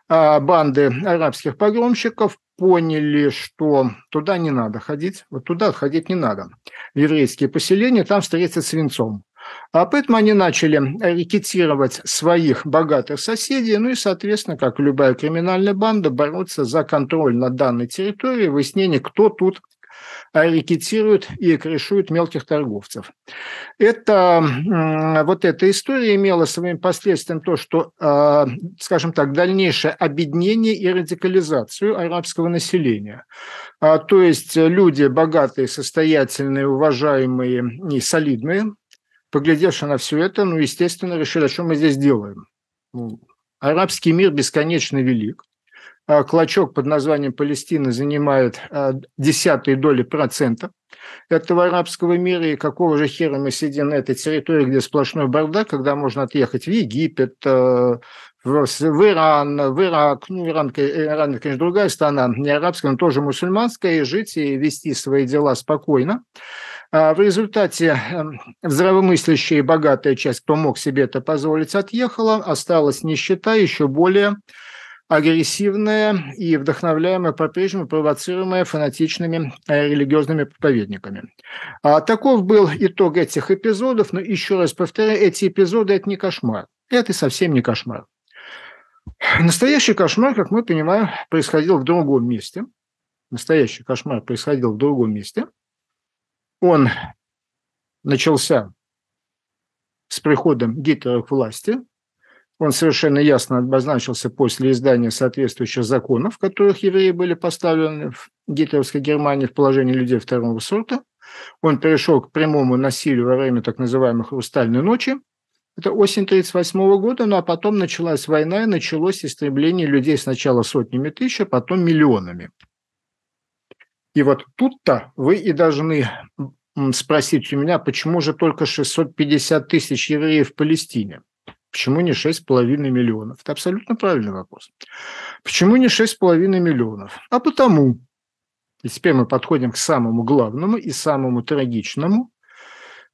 банды арабских погромщиков поняли, что туда не надо ходить, вот туда ходить не надо. Еврейские поселения там встретятся свинцом. А поэтому они начали рекетировать своих богатых соседей, ну и, соответственно, как любая криминальная банда, бороться за контроль над данной территорией, выяснение, кто тут а рекетируют и крышуют мелких торговцев. Это, вот эта история имела своим последствием то, что, а, скажем так, дальнейшее обеднение и радикализацию арабского населения. А, то есть люди богатые, состоятельные, уважаемые и солидные, поглядевши на все это, ну, естественно, решили, а о чем мы здесь делаем. Ну, арабский мир бесконечно велик. А, клочок под названием Палестина занимает а, десятые доли процента этого арабского мира, и какого же хера мы сидим на этой территории, где сплошной бардак, когда можно отъехать в Египет, а, в Иран, в Ирак, ну, Иран, Иран, конечно, другая страна, не арабская, но тоже мусульманская, и жить и вести свои дела спокойно. В результате эм, здравомыслящая и богатая часть, кто мог себе это позволить, отъехала, осталась нищета еще более агрессивная и вдохновляемая по-прежнему провоцируемая фанатичными э, религиозными проповедниками. А, таков был итог этих эпизодов, но еще раз повторяю, эти эпизоды – это не кошмар. Это совсем не кошмар. Настоящий кошмар, как мы понимаем, происходил в другом месте. Настоящий кошмар происходил в другом месте. Он начался с приходом Гитлера к власти – он совершенно ясно обозначился после издания соответствующих законов, в которых евреи были поставлены в гитлеровской Германии в положении людей второго сорта. Он перешел к прямому насилию во время так называемых «Хрустальной ночи». Это осень 1938 года, ну а потом началась война и началось истребление людей сначала сотнями тысяч, а потом миллионами. И вот тут-то вы и должны спросить у меня, почему же только 650 тысяч евреев в Палестине? Почему не 6,5 миллионов? Это абсолютно правильный вопрос. Почему не 6,5 миллионов? А потому, и теперь мы подходим к самому главному и самому трагичному,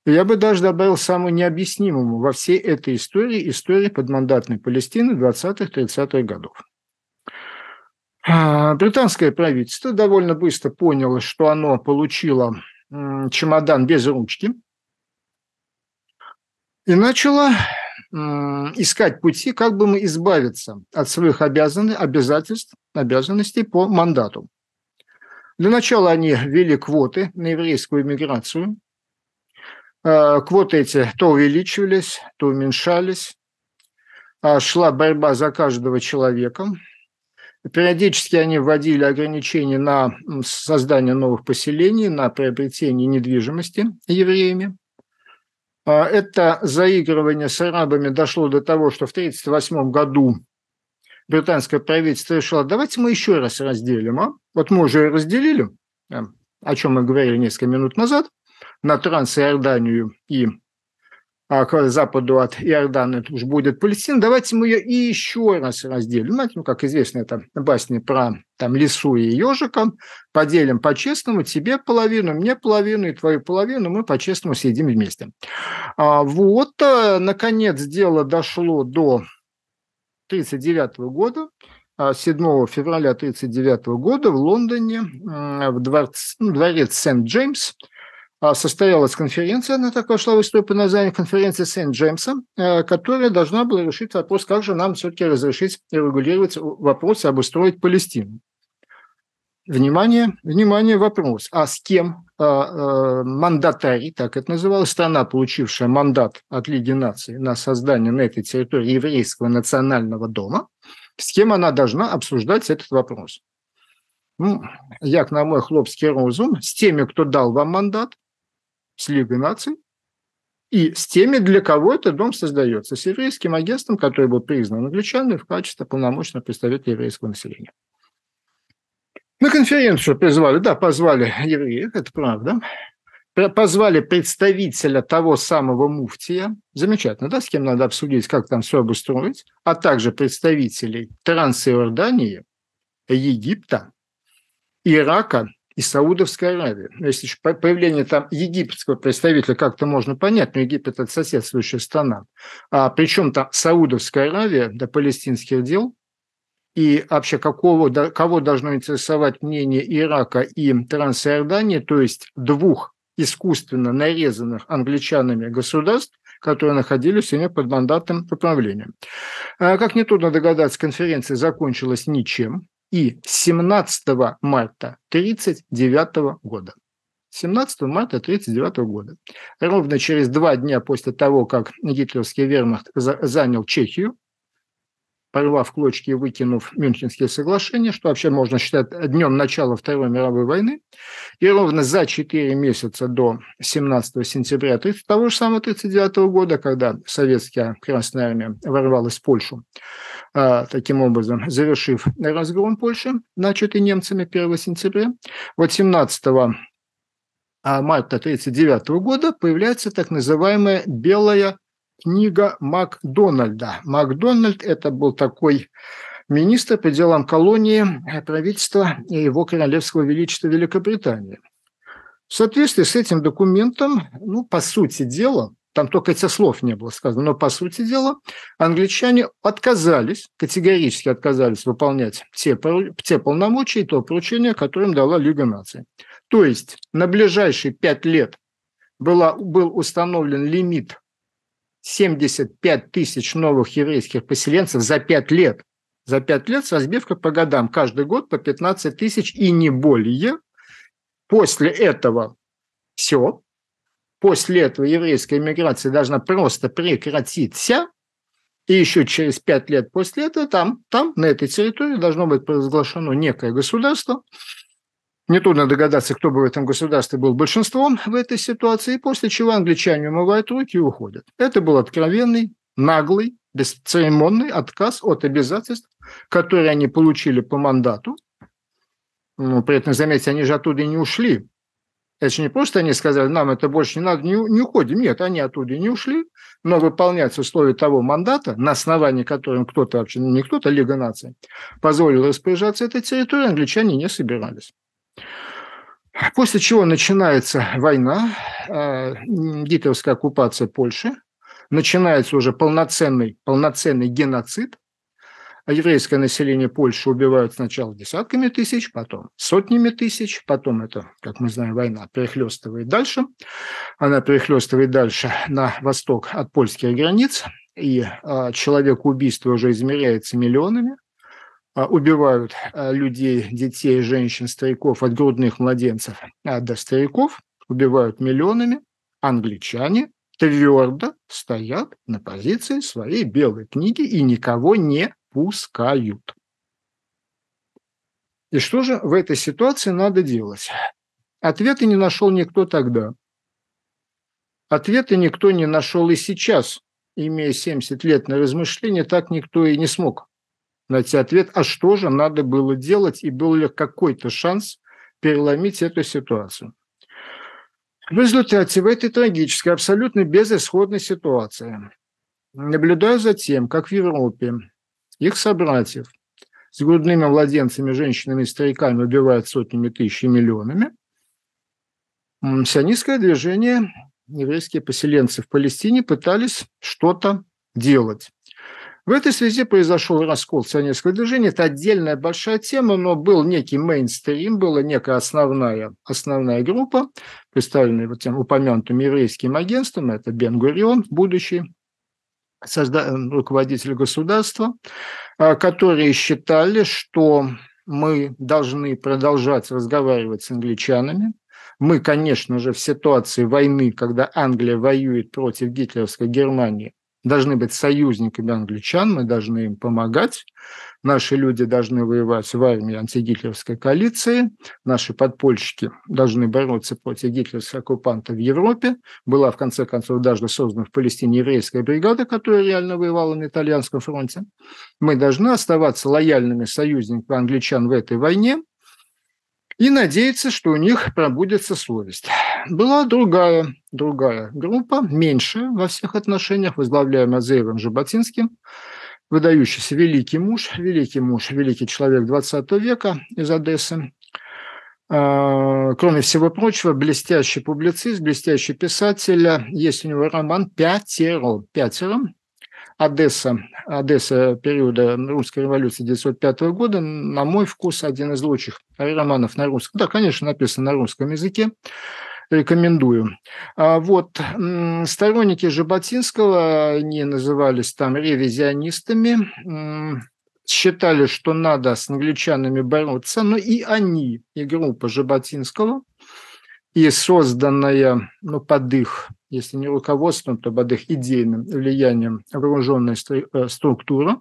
я бы даже добавил самому необъяснимому во всей этой истории, истории подмандатной Палестины 20-30-х годов. А, британское правительство довольно быстро поняло, что оно получило чемодан без ручки и начало искать пути, как бы мы избавиться от своих обязанностей, обязательств, обязанностей по мандату. Для начала они ввели квоты на еврейскую иммиграцию. А, квоты эти то увеличивались, то уменьшались. А, шла борьба за каждого человека. Периодически они вводили ограничения на создание новых поселений, на приобретение недвижимости евреями. А, это заигрывание с арабами дошло до того, что в 1938 году британское правительство решило, давайте мы еще раз разделим. А? Вот мы уже разделили, а, о чем мы говорили несколько минут назад, на Трансиорданию и а, к западу от Иордана, это уж будет Палестина. Давайте мы ее и еще раз разделим. Знаете, Ну, как известно, это басня про там лесу и ежика, поделим по-честному, тебе половину, мне половину и твою половину, мы по-честному съедим вместе. А вот, э, наконец, дело дошло до 1939 года, 7 а, февраля 1939 года в Лондоне в дворец, ну, дворец Сент-Джеймс а, состоялась конференция, она такая шла историю под названием конференции Сент-Джеймса, э, которая должна была решить вопрос, как же нам все-таки разрешить регулировать вопрос и обустроить Палестину. Внимание, внимание, вопрос. А с кем э, э, мандатарий, так это называлось, страна, получившая мандат от Лиги наций на создание на этой территории еврейского национального дома, с кем она должна обсуждать этот вопрос? Ну, як на мой хлопский розум, с теми, кто дал вам мандат, с Лигой наций и с теми, для кого этот дом создается, с еврейским агентством, который был признан англичанами в качестве полномочного представителя еврейского населения. На конференцию призвали, да, позвали евреев, это правда, позвали представителя того самого муфтия, замечательно, да, с кем надо обсудить, как там все обустроить, а также представителей Трансиордании, Египта, Ирака, и Саудовской Аравии. Ну, если появление там египетского представителя как-то можно понять, но Египет – это соседствующая страна. А причем там Саудовская Аравия до да, палестинских дел, и вообще какого, кого должно интересовать мнение Ирака и Трансиордании, то есть двух искусственно нарезанных англичанами государств, которые находились у нее под мандатным управлением. А как нетрудно догадаться, конференция закончилась ничем и 17 марта 1939 года. 17 марта 1939 года. Ровно через два дня после того, как гитлеровский вермахт занял Чехию, порвав клочки и выкинув Мюнхенские соглашения, что вообще можно считать днем начала Второй мировой войны, и ровно за 4 месяца до 17 сентября 30, того же самого 1939 года, когда советская Красная Армия ворвалась в Польшу, а, таким образом завершив разгром Польши, начатый немцами 1 сентября. Вот 17 а, марта 1939 года появляется так называемая «Белая книга Макдональда». Макдональд – это был такой министр по делам колонии, э, правительства и его королевского величества Великобритании. В соответствии с этим документом, ну, по сути дела, там только этих слов не было сказано. Но, по сути дела, англичане отказались, категорически отказались выполнять те, те полномочия и то поручение, которое им дала Лига наций. То есть на ближайшие пять лет была, был установлен лимит 75 тысяч новых еврейских поселенцев за пять лет. За пять лет с разбивкой по годам. Каждый год по 15 тысяч и не более. После этого все, после этого еврейская иммиграция должна просто прекратиться, и еще через пять лет после этого там, там, на этой территории, должно быть провозглашено некое государство. Нетрудно догадаться, кто бы в этом государстве был большинством в этой ситуации, после чего англичане умывают руки и уходят. Это был откровенный, наглый, бесцеремонный отказ от обязательств, которые они получили по мандату. Ну, при этом, заметьте, они же оттуда и не ушли. Это не просто они сказали, нам это больше не надо, не, не уходим. Нет, они оттуда не ушли, но выполнять условия того мандата, на основании которого кто-то вообще, ну, не кто-то, а Лига наций, позволила распоряжаться этой территорией, англичане не собирались. После чего начинается война, э, гитлеровская оккупация Польши, начинается уже полноценный, полноценный геноцид, а еврейское население Польши убивают сначала десятками тысяч, потом сотнями тысяч, потом это, как мы знаем, война перехлестывает дальше. Она перехлестывает дальше на восток от польских границ, и а, человек убийства уже измеряется миллионами. А, убивают а, людей, детей, женщин, стариков, от грудных младенцев до стариков, убивают миллионами. Англичане твердо стоят на позиции своей белой книги и никого не пускают. И что же в этой ситуации надо делать? Ответы не нашел никто тогда. Ответы никто не нашел и сейчас, имея 70 лет на размышление, так никто и не смог найти ответ, а что же надо было делать и был ли какой-то шанс переломить эту ситуацию. В результате в этой трагической, абсолютно безысходной ситуации наблюдаю за тем, как в Европе их собратьев с грудными младенцами, женщинами и стариками убивают сотнями тысяч и миллионами. Сионистское движение, еврейские поселенцы в Палестине пытались что-то делать. В этой связи произошел раскол сионистского движения. Это отдельная большая тема, но был некий мейнстрим, была некая основная, основная группа, представленная вот тем упомянутым еврейским агентством, это Бен-Гурион, будущий созда... руководители государства, а, которые считали, что мы должны продолжать разговаривать с англичанами. Мы, конечно же, в ситуации войны, когда Англия воюет против гитлеровской Германии, должны быть союзниками англичан, мы должны им помогать. Наши люди должны воевать в армии антигитлеровской коалиции, наши подпольщики должны бороться против гитлеровских оккупантов в Европе. Была, в конце концов, даже создана в Палестине еврейская бригада, которая реально воевала на итальянском фронте. Мы должны оставаться лояльными союзниками англичан в этой войне, и надеяться, что у них пробудется совесть. Была другая, другая группа, меньшая во всех отношениях, возглавляемая Зейвом Жаботинским, выдающийся великий муж, великий муж, великий человек 20 века из Одессы, а, кроме всего прочего, блестящий публицист, блестящий писатель. Есть у него роман «Пятеро». «Пятеро» Одесса, Одесса периода русской революции 1905 года, на мой вкус, один из лучших романов на русском. Да, конечно, написан на русском языке рекомендую. А вот сторонники Жаботинского, они назывались там ревизионистами, считали, что надо с англичанами бороться, но и они, и группа Жаботинского, и созданная ну, под их если не руководством, то под их идейным влиянием вооруженной э, структуры.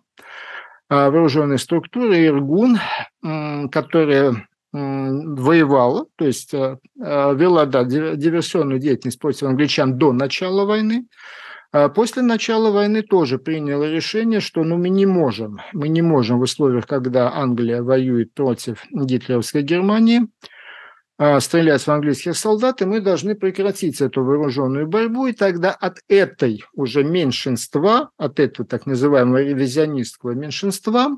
А Вооруженные структуры Иргун, которая воевала, то есть э, э, вела да, диверсионную деятельность против англичан до начала войны, а После начала войны тоже приняло решение, что ну, мы не можем, мы не можем в условиях, когда Англия воюет против гитлеровской Германии, а, стрелять в английских солдат, и мы должны прекратить эту вооруженную борьбу, и тогда от этой уже меньшинства, от этого так называемого ревизионистского меньшинства,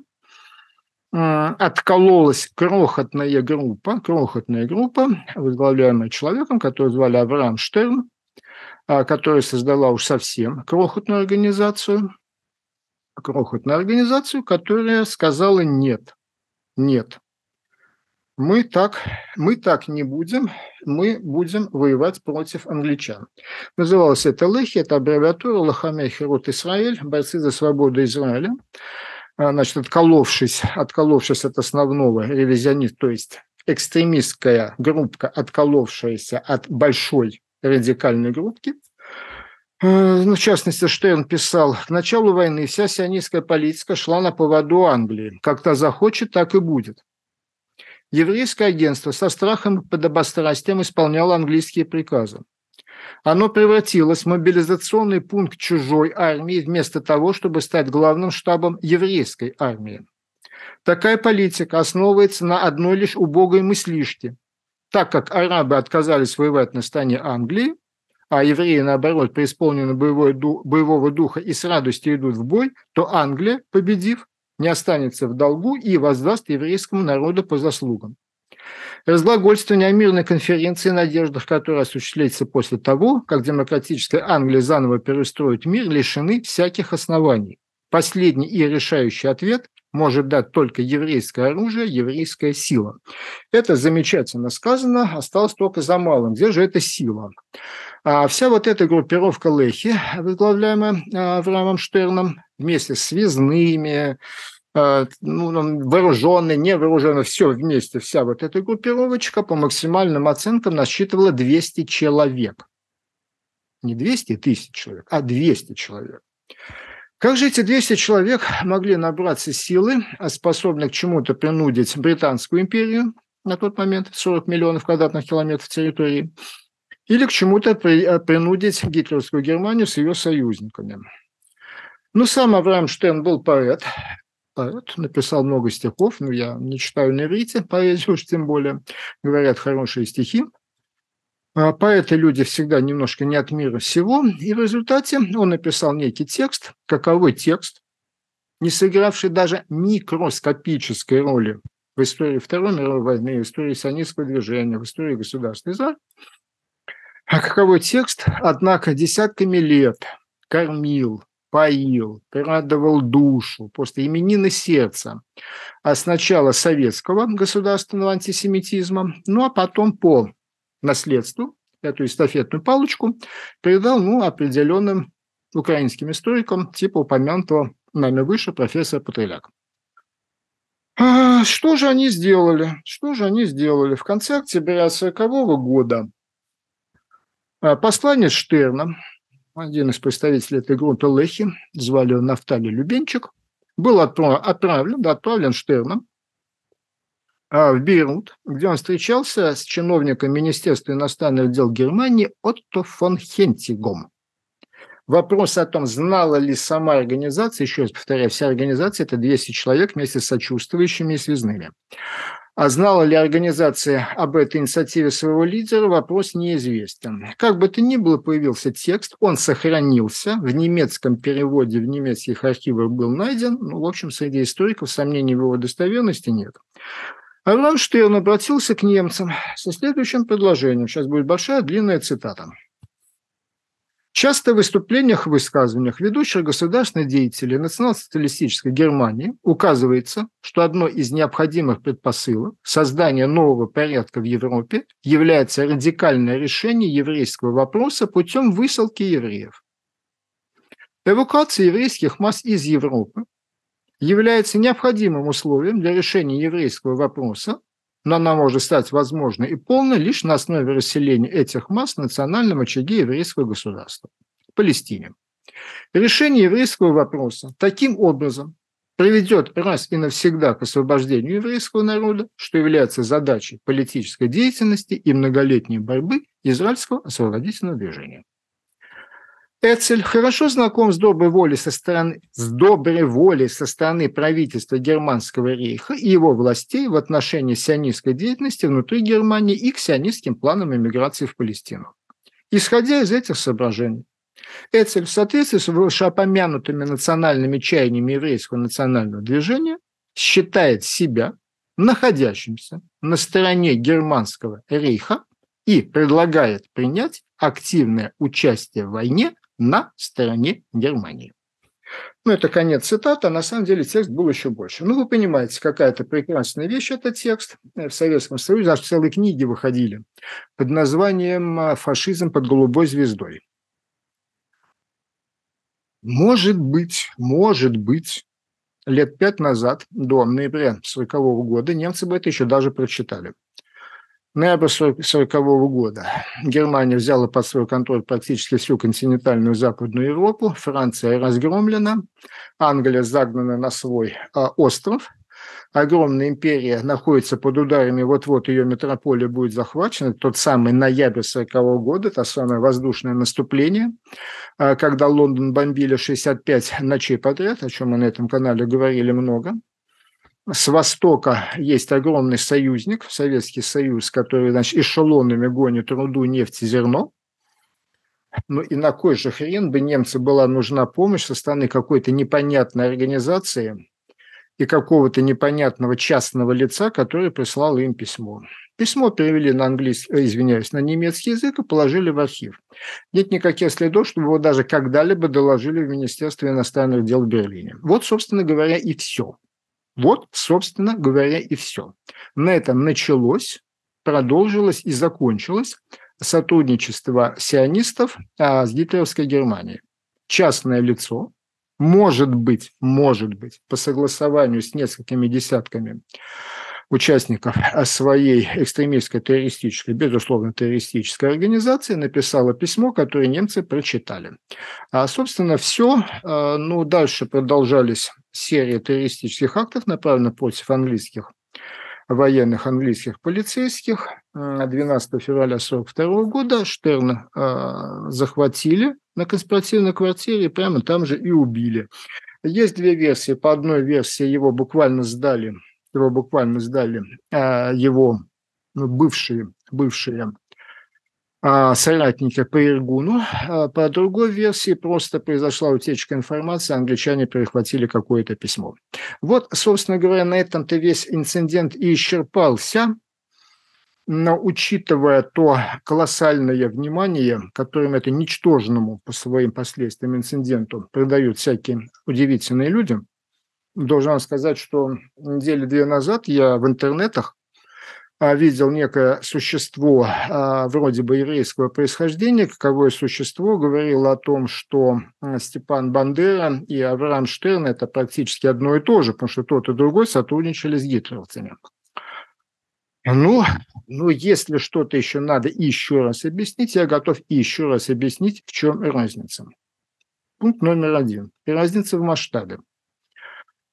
а, откололась крохотная группа, крохотная группа, возглавляемая человеком, который звали Авраам Штерн, а, которая создала уж совсем крохотную организацию, крохотную организацию, которая сказала «нет, нет, мы так, мы так не будем, мы будем воевать против англичан. Называлось это Лехи, это аббревиатура Лахамя Херут Исраэль, борцы за свободу Израиля. А, значит, отколовшись, отколовшись от основного ревизионист, то есть экстремистская группа, отколовшаяся от большой радикальной группки, а, ну, в частности, Штерн писал, к началу войны вся сионистская политика шла на поводу Англии. Как то захочет, так и будет еврейское агентство со страхом и подобострастием исполняло английские приказы. Оно превратилось в мобилизационный пункт чужой армии вместо того, чтобы стать главным штабом еврейской армии. Такая политика основывается на одной лишь убогой мыслишке. Так как арабы отказались воевать на стороне Англии, а евреи, наоборот, преисполнены боевой, боевого духа и с радостью идут в бой, то Англия, победив, не останется в долгу и воздаст еврейскому народу по заслугам. Разглагольствование о мирной конференции, надеждах которая осуществится после того, как демократическая Англия заново перестроит мир, лишены всяких оснований. Последний и решающий ответ может дать только еврейское оружие, еврейская сила. Это замечательно сказано, осталось только за малым. Где же эта сила? А вся вот эта группировка Лехи, возглавляемая а, Авраамом Штерном, вместе с связными, а, ну, ну вооруженный, невооруженный, все вместе, вся вот эта группировочка по максимальным оценкам насчитывала 200 человек. Не 200 тысяч человек, а 200 человек. Как же эти 200 человек могли набраться силы, а способных к чему-то принудить Британскую империю на тот момент, 40 миллионов квадратных километров территории, или к чему-то а, принудить гитлеровскую Германию с ее союзниками? Ну, сам Авраам Штерн был поэт, поэт, написал много стихов, но я не читаю на иврите поэзию уж тем более, говорят хорошие стихи. А поэты люди всегда немножко не от мира всего. И в результате он написал некий текст, каковой текст, не сыгравший даже микроскопической роли в истории Второй мировой войны, в истории сионистского движения, в истории государственной за. А каковой текст, однако, десятками лет кормил, поил, радовал душу, просто именины сердца. А сначала советского государственного антисемитизма, ну а потом по наследству, эту эстафетную палочку, передал ну, определенным украинским историкам, типа упомянутого нами выше профессора Патриляк. А, что же они сделали? Что же они сделали? В конце октября 1940 года а, посланец Штерна, один из представителей этой группы Лехи, звали его Нафтали Любенчик, был отправлен, отправлен Штерном а, в Бейрут, где он встречался с чиновником Министерства иностранных дел Германии Отто фон Хентигом. Вопрос о том, знала ли сама организация, еще раз повторяю, вся организация – это 200 человек вместе с сочувствующими и связными. А знала ли организация об этой инициативе своего лидера, вопрос неизвестен. Как бы то ни было, появился текст, он сохранился, в немецком переводе, в немецких архивах был найден. Ну, в общем, среди историков сомнений в его достоверности нет. А Ронштейн обратился к немцам со следующим предложением. Сейчас будет большая длинная цитата. Часто в выступлениях и высказываниях ведущих государственных деятелей национал-социалистической Германии указывается, что одно из необходимых предпосылок создания нового порядка в Европе является радикальное решение еврейского вопроса путем высылки евреев. Эвакуация еврейских масс из Европы является необходимым условием для решения еврейского вопроса, но она может стать возможной и полной лишь на основе расселения этих масс в национальном очаге еврейского государства – Палестине. Решение еврейского вопроса таким образом приведет раз и навсегда к освобождению еврейского народа, что является задачей политической деятельности и многолетней борьбы израильского освободительного движения. Эцель хорошо знаком с доброй волей со стороны, с доброй волей со стороны правительства Германского рейха и его властей в отношении сионистской деятельности внутри Германии и к сионистским планам эмиграции в Палестину. Исходя из этих соображений, Эцель в соответствии с вышеопомянутыми национальными чаяниями еврейского национального движения считает себя находящимся на стороне германского рейха и предлагает принять активное участие в войне на стороне Германии. Ну, это конец цитаты, а на самом деле текст был еще больше. Ну, вы понимаете, какая-то прекрасная вещь Этот текст. Э, в Советском Союзе даже целые книги выходили под названием э, «Фашизм под голубой звездой». Может быть, может быть, лет пять назад, до ноября 1940 года, немцы бы это еще даже прочитали. Ноябрь 1940 года. Германия взяла под свой контроль практически всю континентальную Западную Европу. Франция разгромлена. Англия загнана на свой а, остров. Огромная империя находится под ударами, вот-вот ее метрополия будет захвачена. Тот самый ноябрь 1940 года, то самое воздушное наступление, а, когда Лондон бомбили 65 ночей подряд, о чем мы на этом канале говорили много с Востока есть огромный союзник, Советский Союз, который значит, эшелонами гонит руду, нефть и зерно. Ну и на кой же хрен бы немцам была нужна помощь со стороны какой-то непонятной организации и какого-то непонятного частного лица, который прислал им письмо. Письмо перевели на английский, э, извиняюсь, на немецкий язык и положили в архив. Нет никаких следов, чтобы его даже когда-либо доложили в Министерство иностранных дел в Берлине. Вот, собственно говоря, и все. Вот, собственно говоря, и все. На этом началось, продолжилось и закончилось сотрудничество сионистов а, с гитлеровской Германией. Частное лицо, может быть, может быть, по согласованию с несколькими десятками участников а, своей экстремистской террористической, безусловно, террористической организации, написала письмо, которое немцы прочитали. А, собственно, все. А, ну, дальше продолжались серии террористических актов, направленных против английских военных английских полицейских. 12 а, февраля 1942 года Штерна э, захватили на конспиративной квартире, прямо там же и убили. Есть две версии. По одной версии его буквально сдали его буквально сдали э, его бывшие, бывшие а, соратники по Иргуну. А, по другой версии просто произошла утечка информации, англичане перехватили какое-то письмо. Вот, собственно говоря, на этом-то весь инцидент и исчерпался. Но учитывая то колоссальное внимание, которым это ничтожному по своим последствиям инциденту придают всякие удивительные люди – должен сказать, что недели две назад я в интернетах а, видел некое существо а, вроде бы еврейского происхождения, каковое существо говорило о том, что а, Степан Бандера и Авраам Штерн – это практически одно и то же, потому что тот и другой сотрудничали с гитлеровцами. Ну, ну, если что-то еще надо еще раз объяснить, я готов еще раз объяснить, в чем разница. Пункт номер один. Разница в масштабе.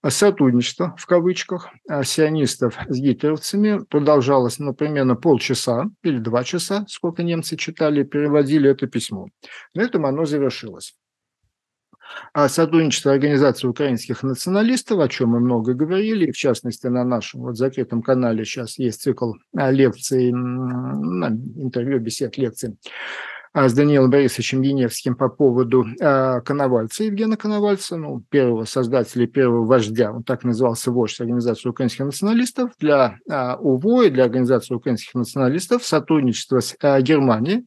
А сотрудничество, в кавычках, сионистов с гитлеровцами продолжалось, ну, примерно полчаса или два часа, сколько немцы читали и переводили это письмо. На этом оно завершилось. А сотрудничество Организации украинских националистов, о чем мы много говорили, в частности на нашем вот закрытом канале сейчас есть цикл а, лекций, интервью, бесед, лекций а с Даниилом Борисовичем Еневским по поводу а, Коновальца, Евгена Коновальца, ну, первого создателя, первого вождя, он так назывался вождь Организации украинских националистов, для а, УВО и для Организации украинских националистов сотрудничество с Германией,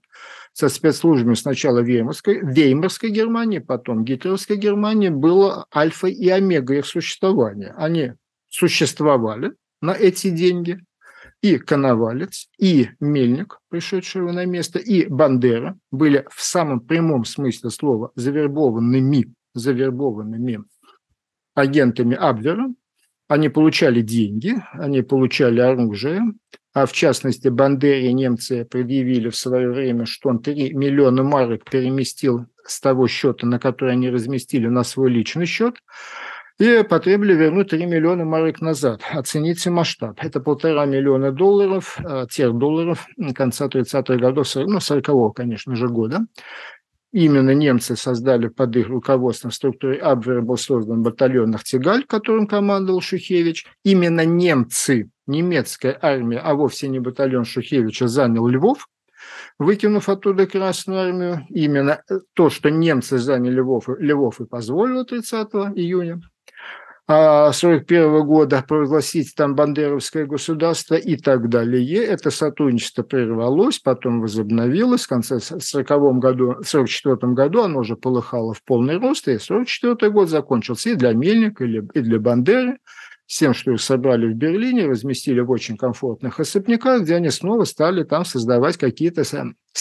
со спецслужбами сначала Веймарской, Веймарской Германии, потом Гитлеровской Германии, было альфа и омега их существования. Они существовали на эти деньги – и Коновалец, и Мельник, пришедший его на место, и Бандера были в самом прямом смысле слова завербованными, завербованными агентами Абвера. Они получали деньги, они получали оружие, а в частности Бандере немцы предъявили в свое время, что он 3 миллиона марок переместил с того счета, на который они разместили, на свой личный счет – и потребовали вернуть 3 миллиона марок назад. Оцените масштаб. Это полтора миллиона долларов, э, тех долларов конца 30-х годов, ну, 40-го, конечно же, года. Именно немцы создали под их руководством в структуре Абвера был создан батальон «Нахтигаль», которым командовал Шухевич. Именно немцы, немецкая армия, а вовсе не батальон Шухевича, занял Львов – выкинув оттуда Красную армию. Именно э, то, что немцы заняли Львов, Львов и позволило 30 июня 1941 а, года провозгласить там бандеровское государство и так далее. Это сотрудничество прервалось, потом возобновилось. В конце 40 году, 44 году оно уже полыхало в полный рост, и 44 год закончился и для Мельника, и для Бандеры – с тем, что их собрали в Берлине, разместили в очень комфортных особняках, где они снова стали там создавать какие-то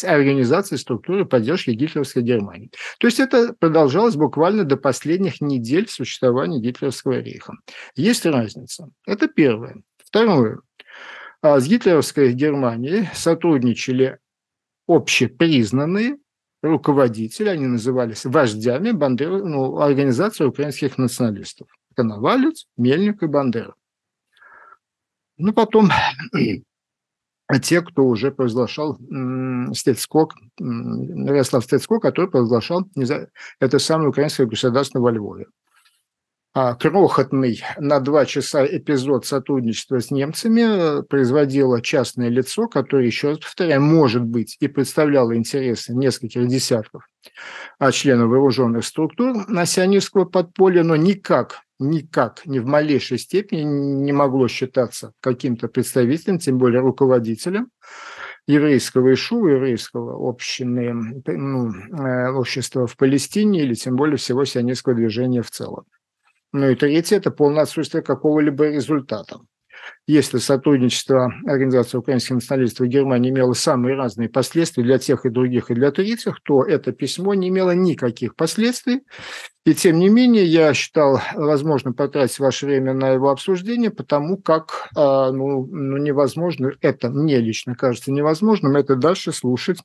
организации, структуры поддержки гитлеровской Германии. То есть это продолжалось буквально до последних недель существования гитлеровского рейха. Есть разница. Это первое. Второе. А, с гитлеровской Германией сотрудничали общепризнанные руководители, они назывались вождями бандер, ну, организации украинских националистов. Коновалец, Мельник и Бандера. Ну, потом а <clears throat> те, кто уже провозглашал Стецкок, Ярослав Стецко, который провозглашал это самое украинское государство во Львове. А крохотный на два часа эпизод сотрудничества с немцами э, производило частное лицо, которое, еще раз повторяю, может быть и представляло интересы нескольких десятков а, членов вооруженных структур на сионистского подполья, но никак никак, ни в малейшей степени не могло считаться каким-то представителем, тем более руководителем еврейского ишу еврейского общины, ну, э, общества в Палестине или тем более всего сионистского движения в целом. Ну и третье – это полное отсутствие какого-либо результата если сотрудничество Организации украинских националистов и Германии имело самые разные последствия для тех и других, и для третьих, то это письмо не имело никаких последствий. И тем не менее, я считал возможно потратить ваше время на его обсуждение, потому как а, ну, ну, невозможно, это мне лично кажется невозможным, это дальше слушать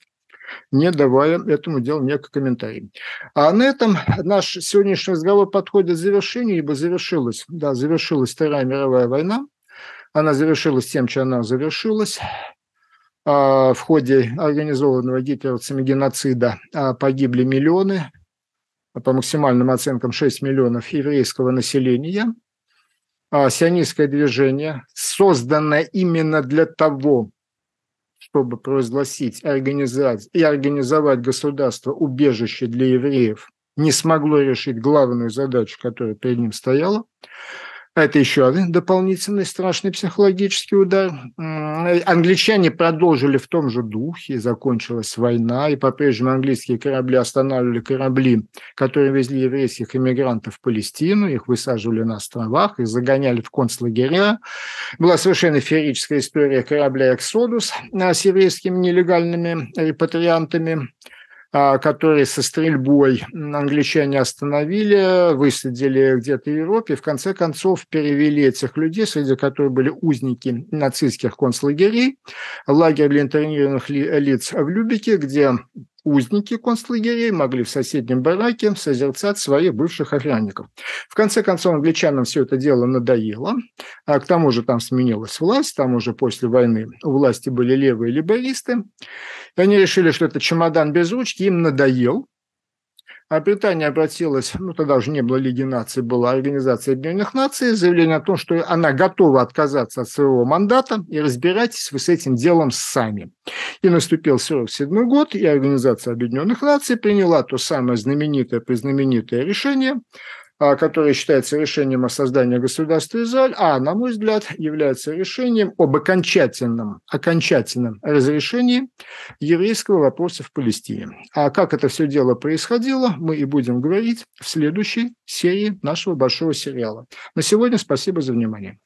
не давая этому делу некий комментарий. А на этом наш сегодняшний разговор подходит к завершению, ибо завершилась, да, завершилась Вторая мировая война. Она завершилась тем, чем она завершилась. А, в ходе организованного гитлеровцами геноцида а, погибли миллионы, по максимальным оценкам 6 миллионов еврейского населения. А, сионистское движение, созданное именно для того, чтобы провозгласить организовать, и организовать государство убежище для евреев, не смогло решить главную задачу, которая перед ним стояла. А это еще один дополнительный страшный психологический удар. Англичане продолжили в том же духе, закончилась война, и по-прежнему английские корабли останавливали корабли, которые везли еврейских иммигрантов в Палестину, их высаживали на островах, их загоняли в концлагеря. Была совершенно феерическая история корабля «Эксодус» с еврейскими нелегальными репатриантами – а, которые со стрельбой англичане остановили, высадили где-то в Европе, в конце концов перевели этих людей, среди которых были узники нацистских концлагерей, лагерь для интернированных лиц в Любике, где узники концлагерей могли в соседнем бараке созерцать своих бывших охранников. В конце концов, англичанам все это дело надоело, а к тому же там сменилась власть, там уже после войны у власти были левые либеристы, и они решили, что это чемодан без ручки, им надоел. А Британия обратилась, ну тогда уже не было Лиги наций, была Организация Объединенных Наций, заявление о том, что она готова отказаться от своего мандата и разбирайтесь вы с этим делом сами. И наступил 1947 год, и Организация Объединенных Наций приняла то самое знаменитое, признаменитое решение а, которое считается решением о создании государства Израиль, а, на мой взгляд, является решением об окончательном, окончательном разрешении еврейского вопроса в Палестине. А как это все дело происходило, мы и будем говорить в следующей серии нашего большого сериала. На сегодня спасибо за внимание.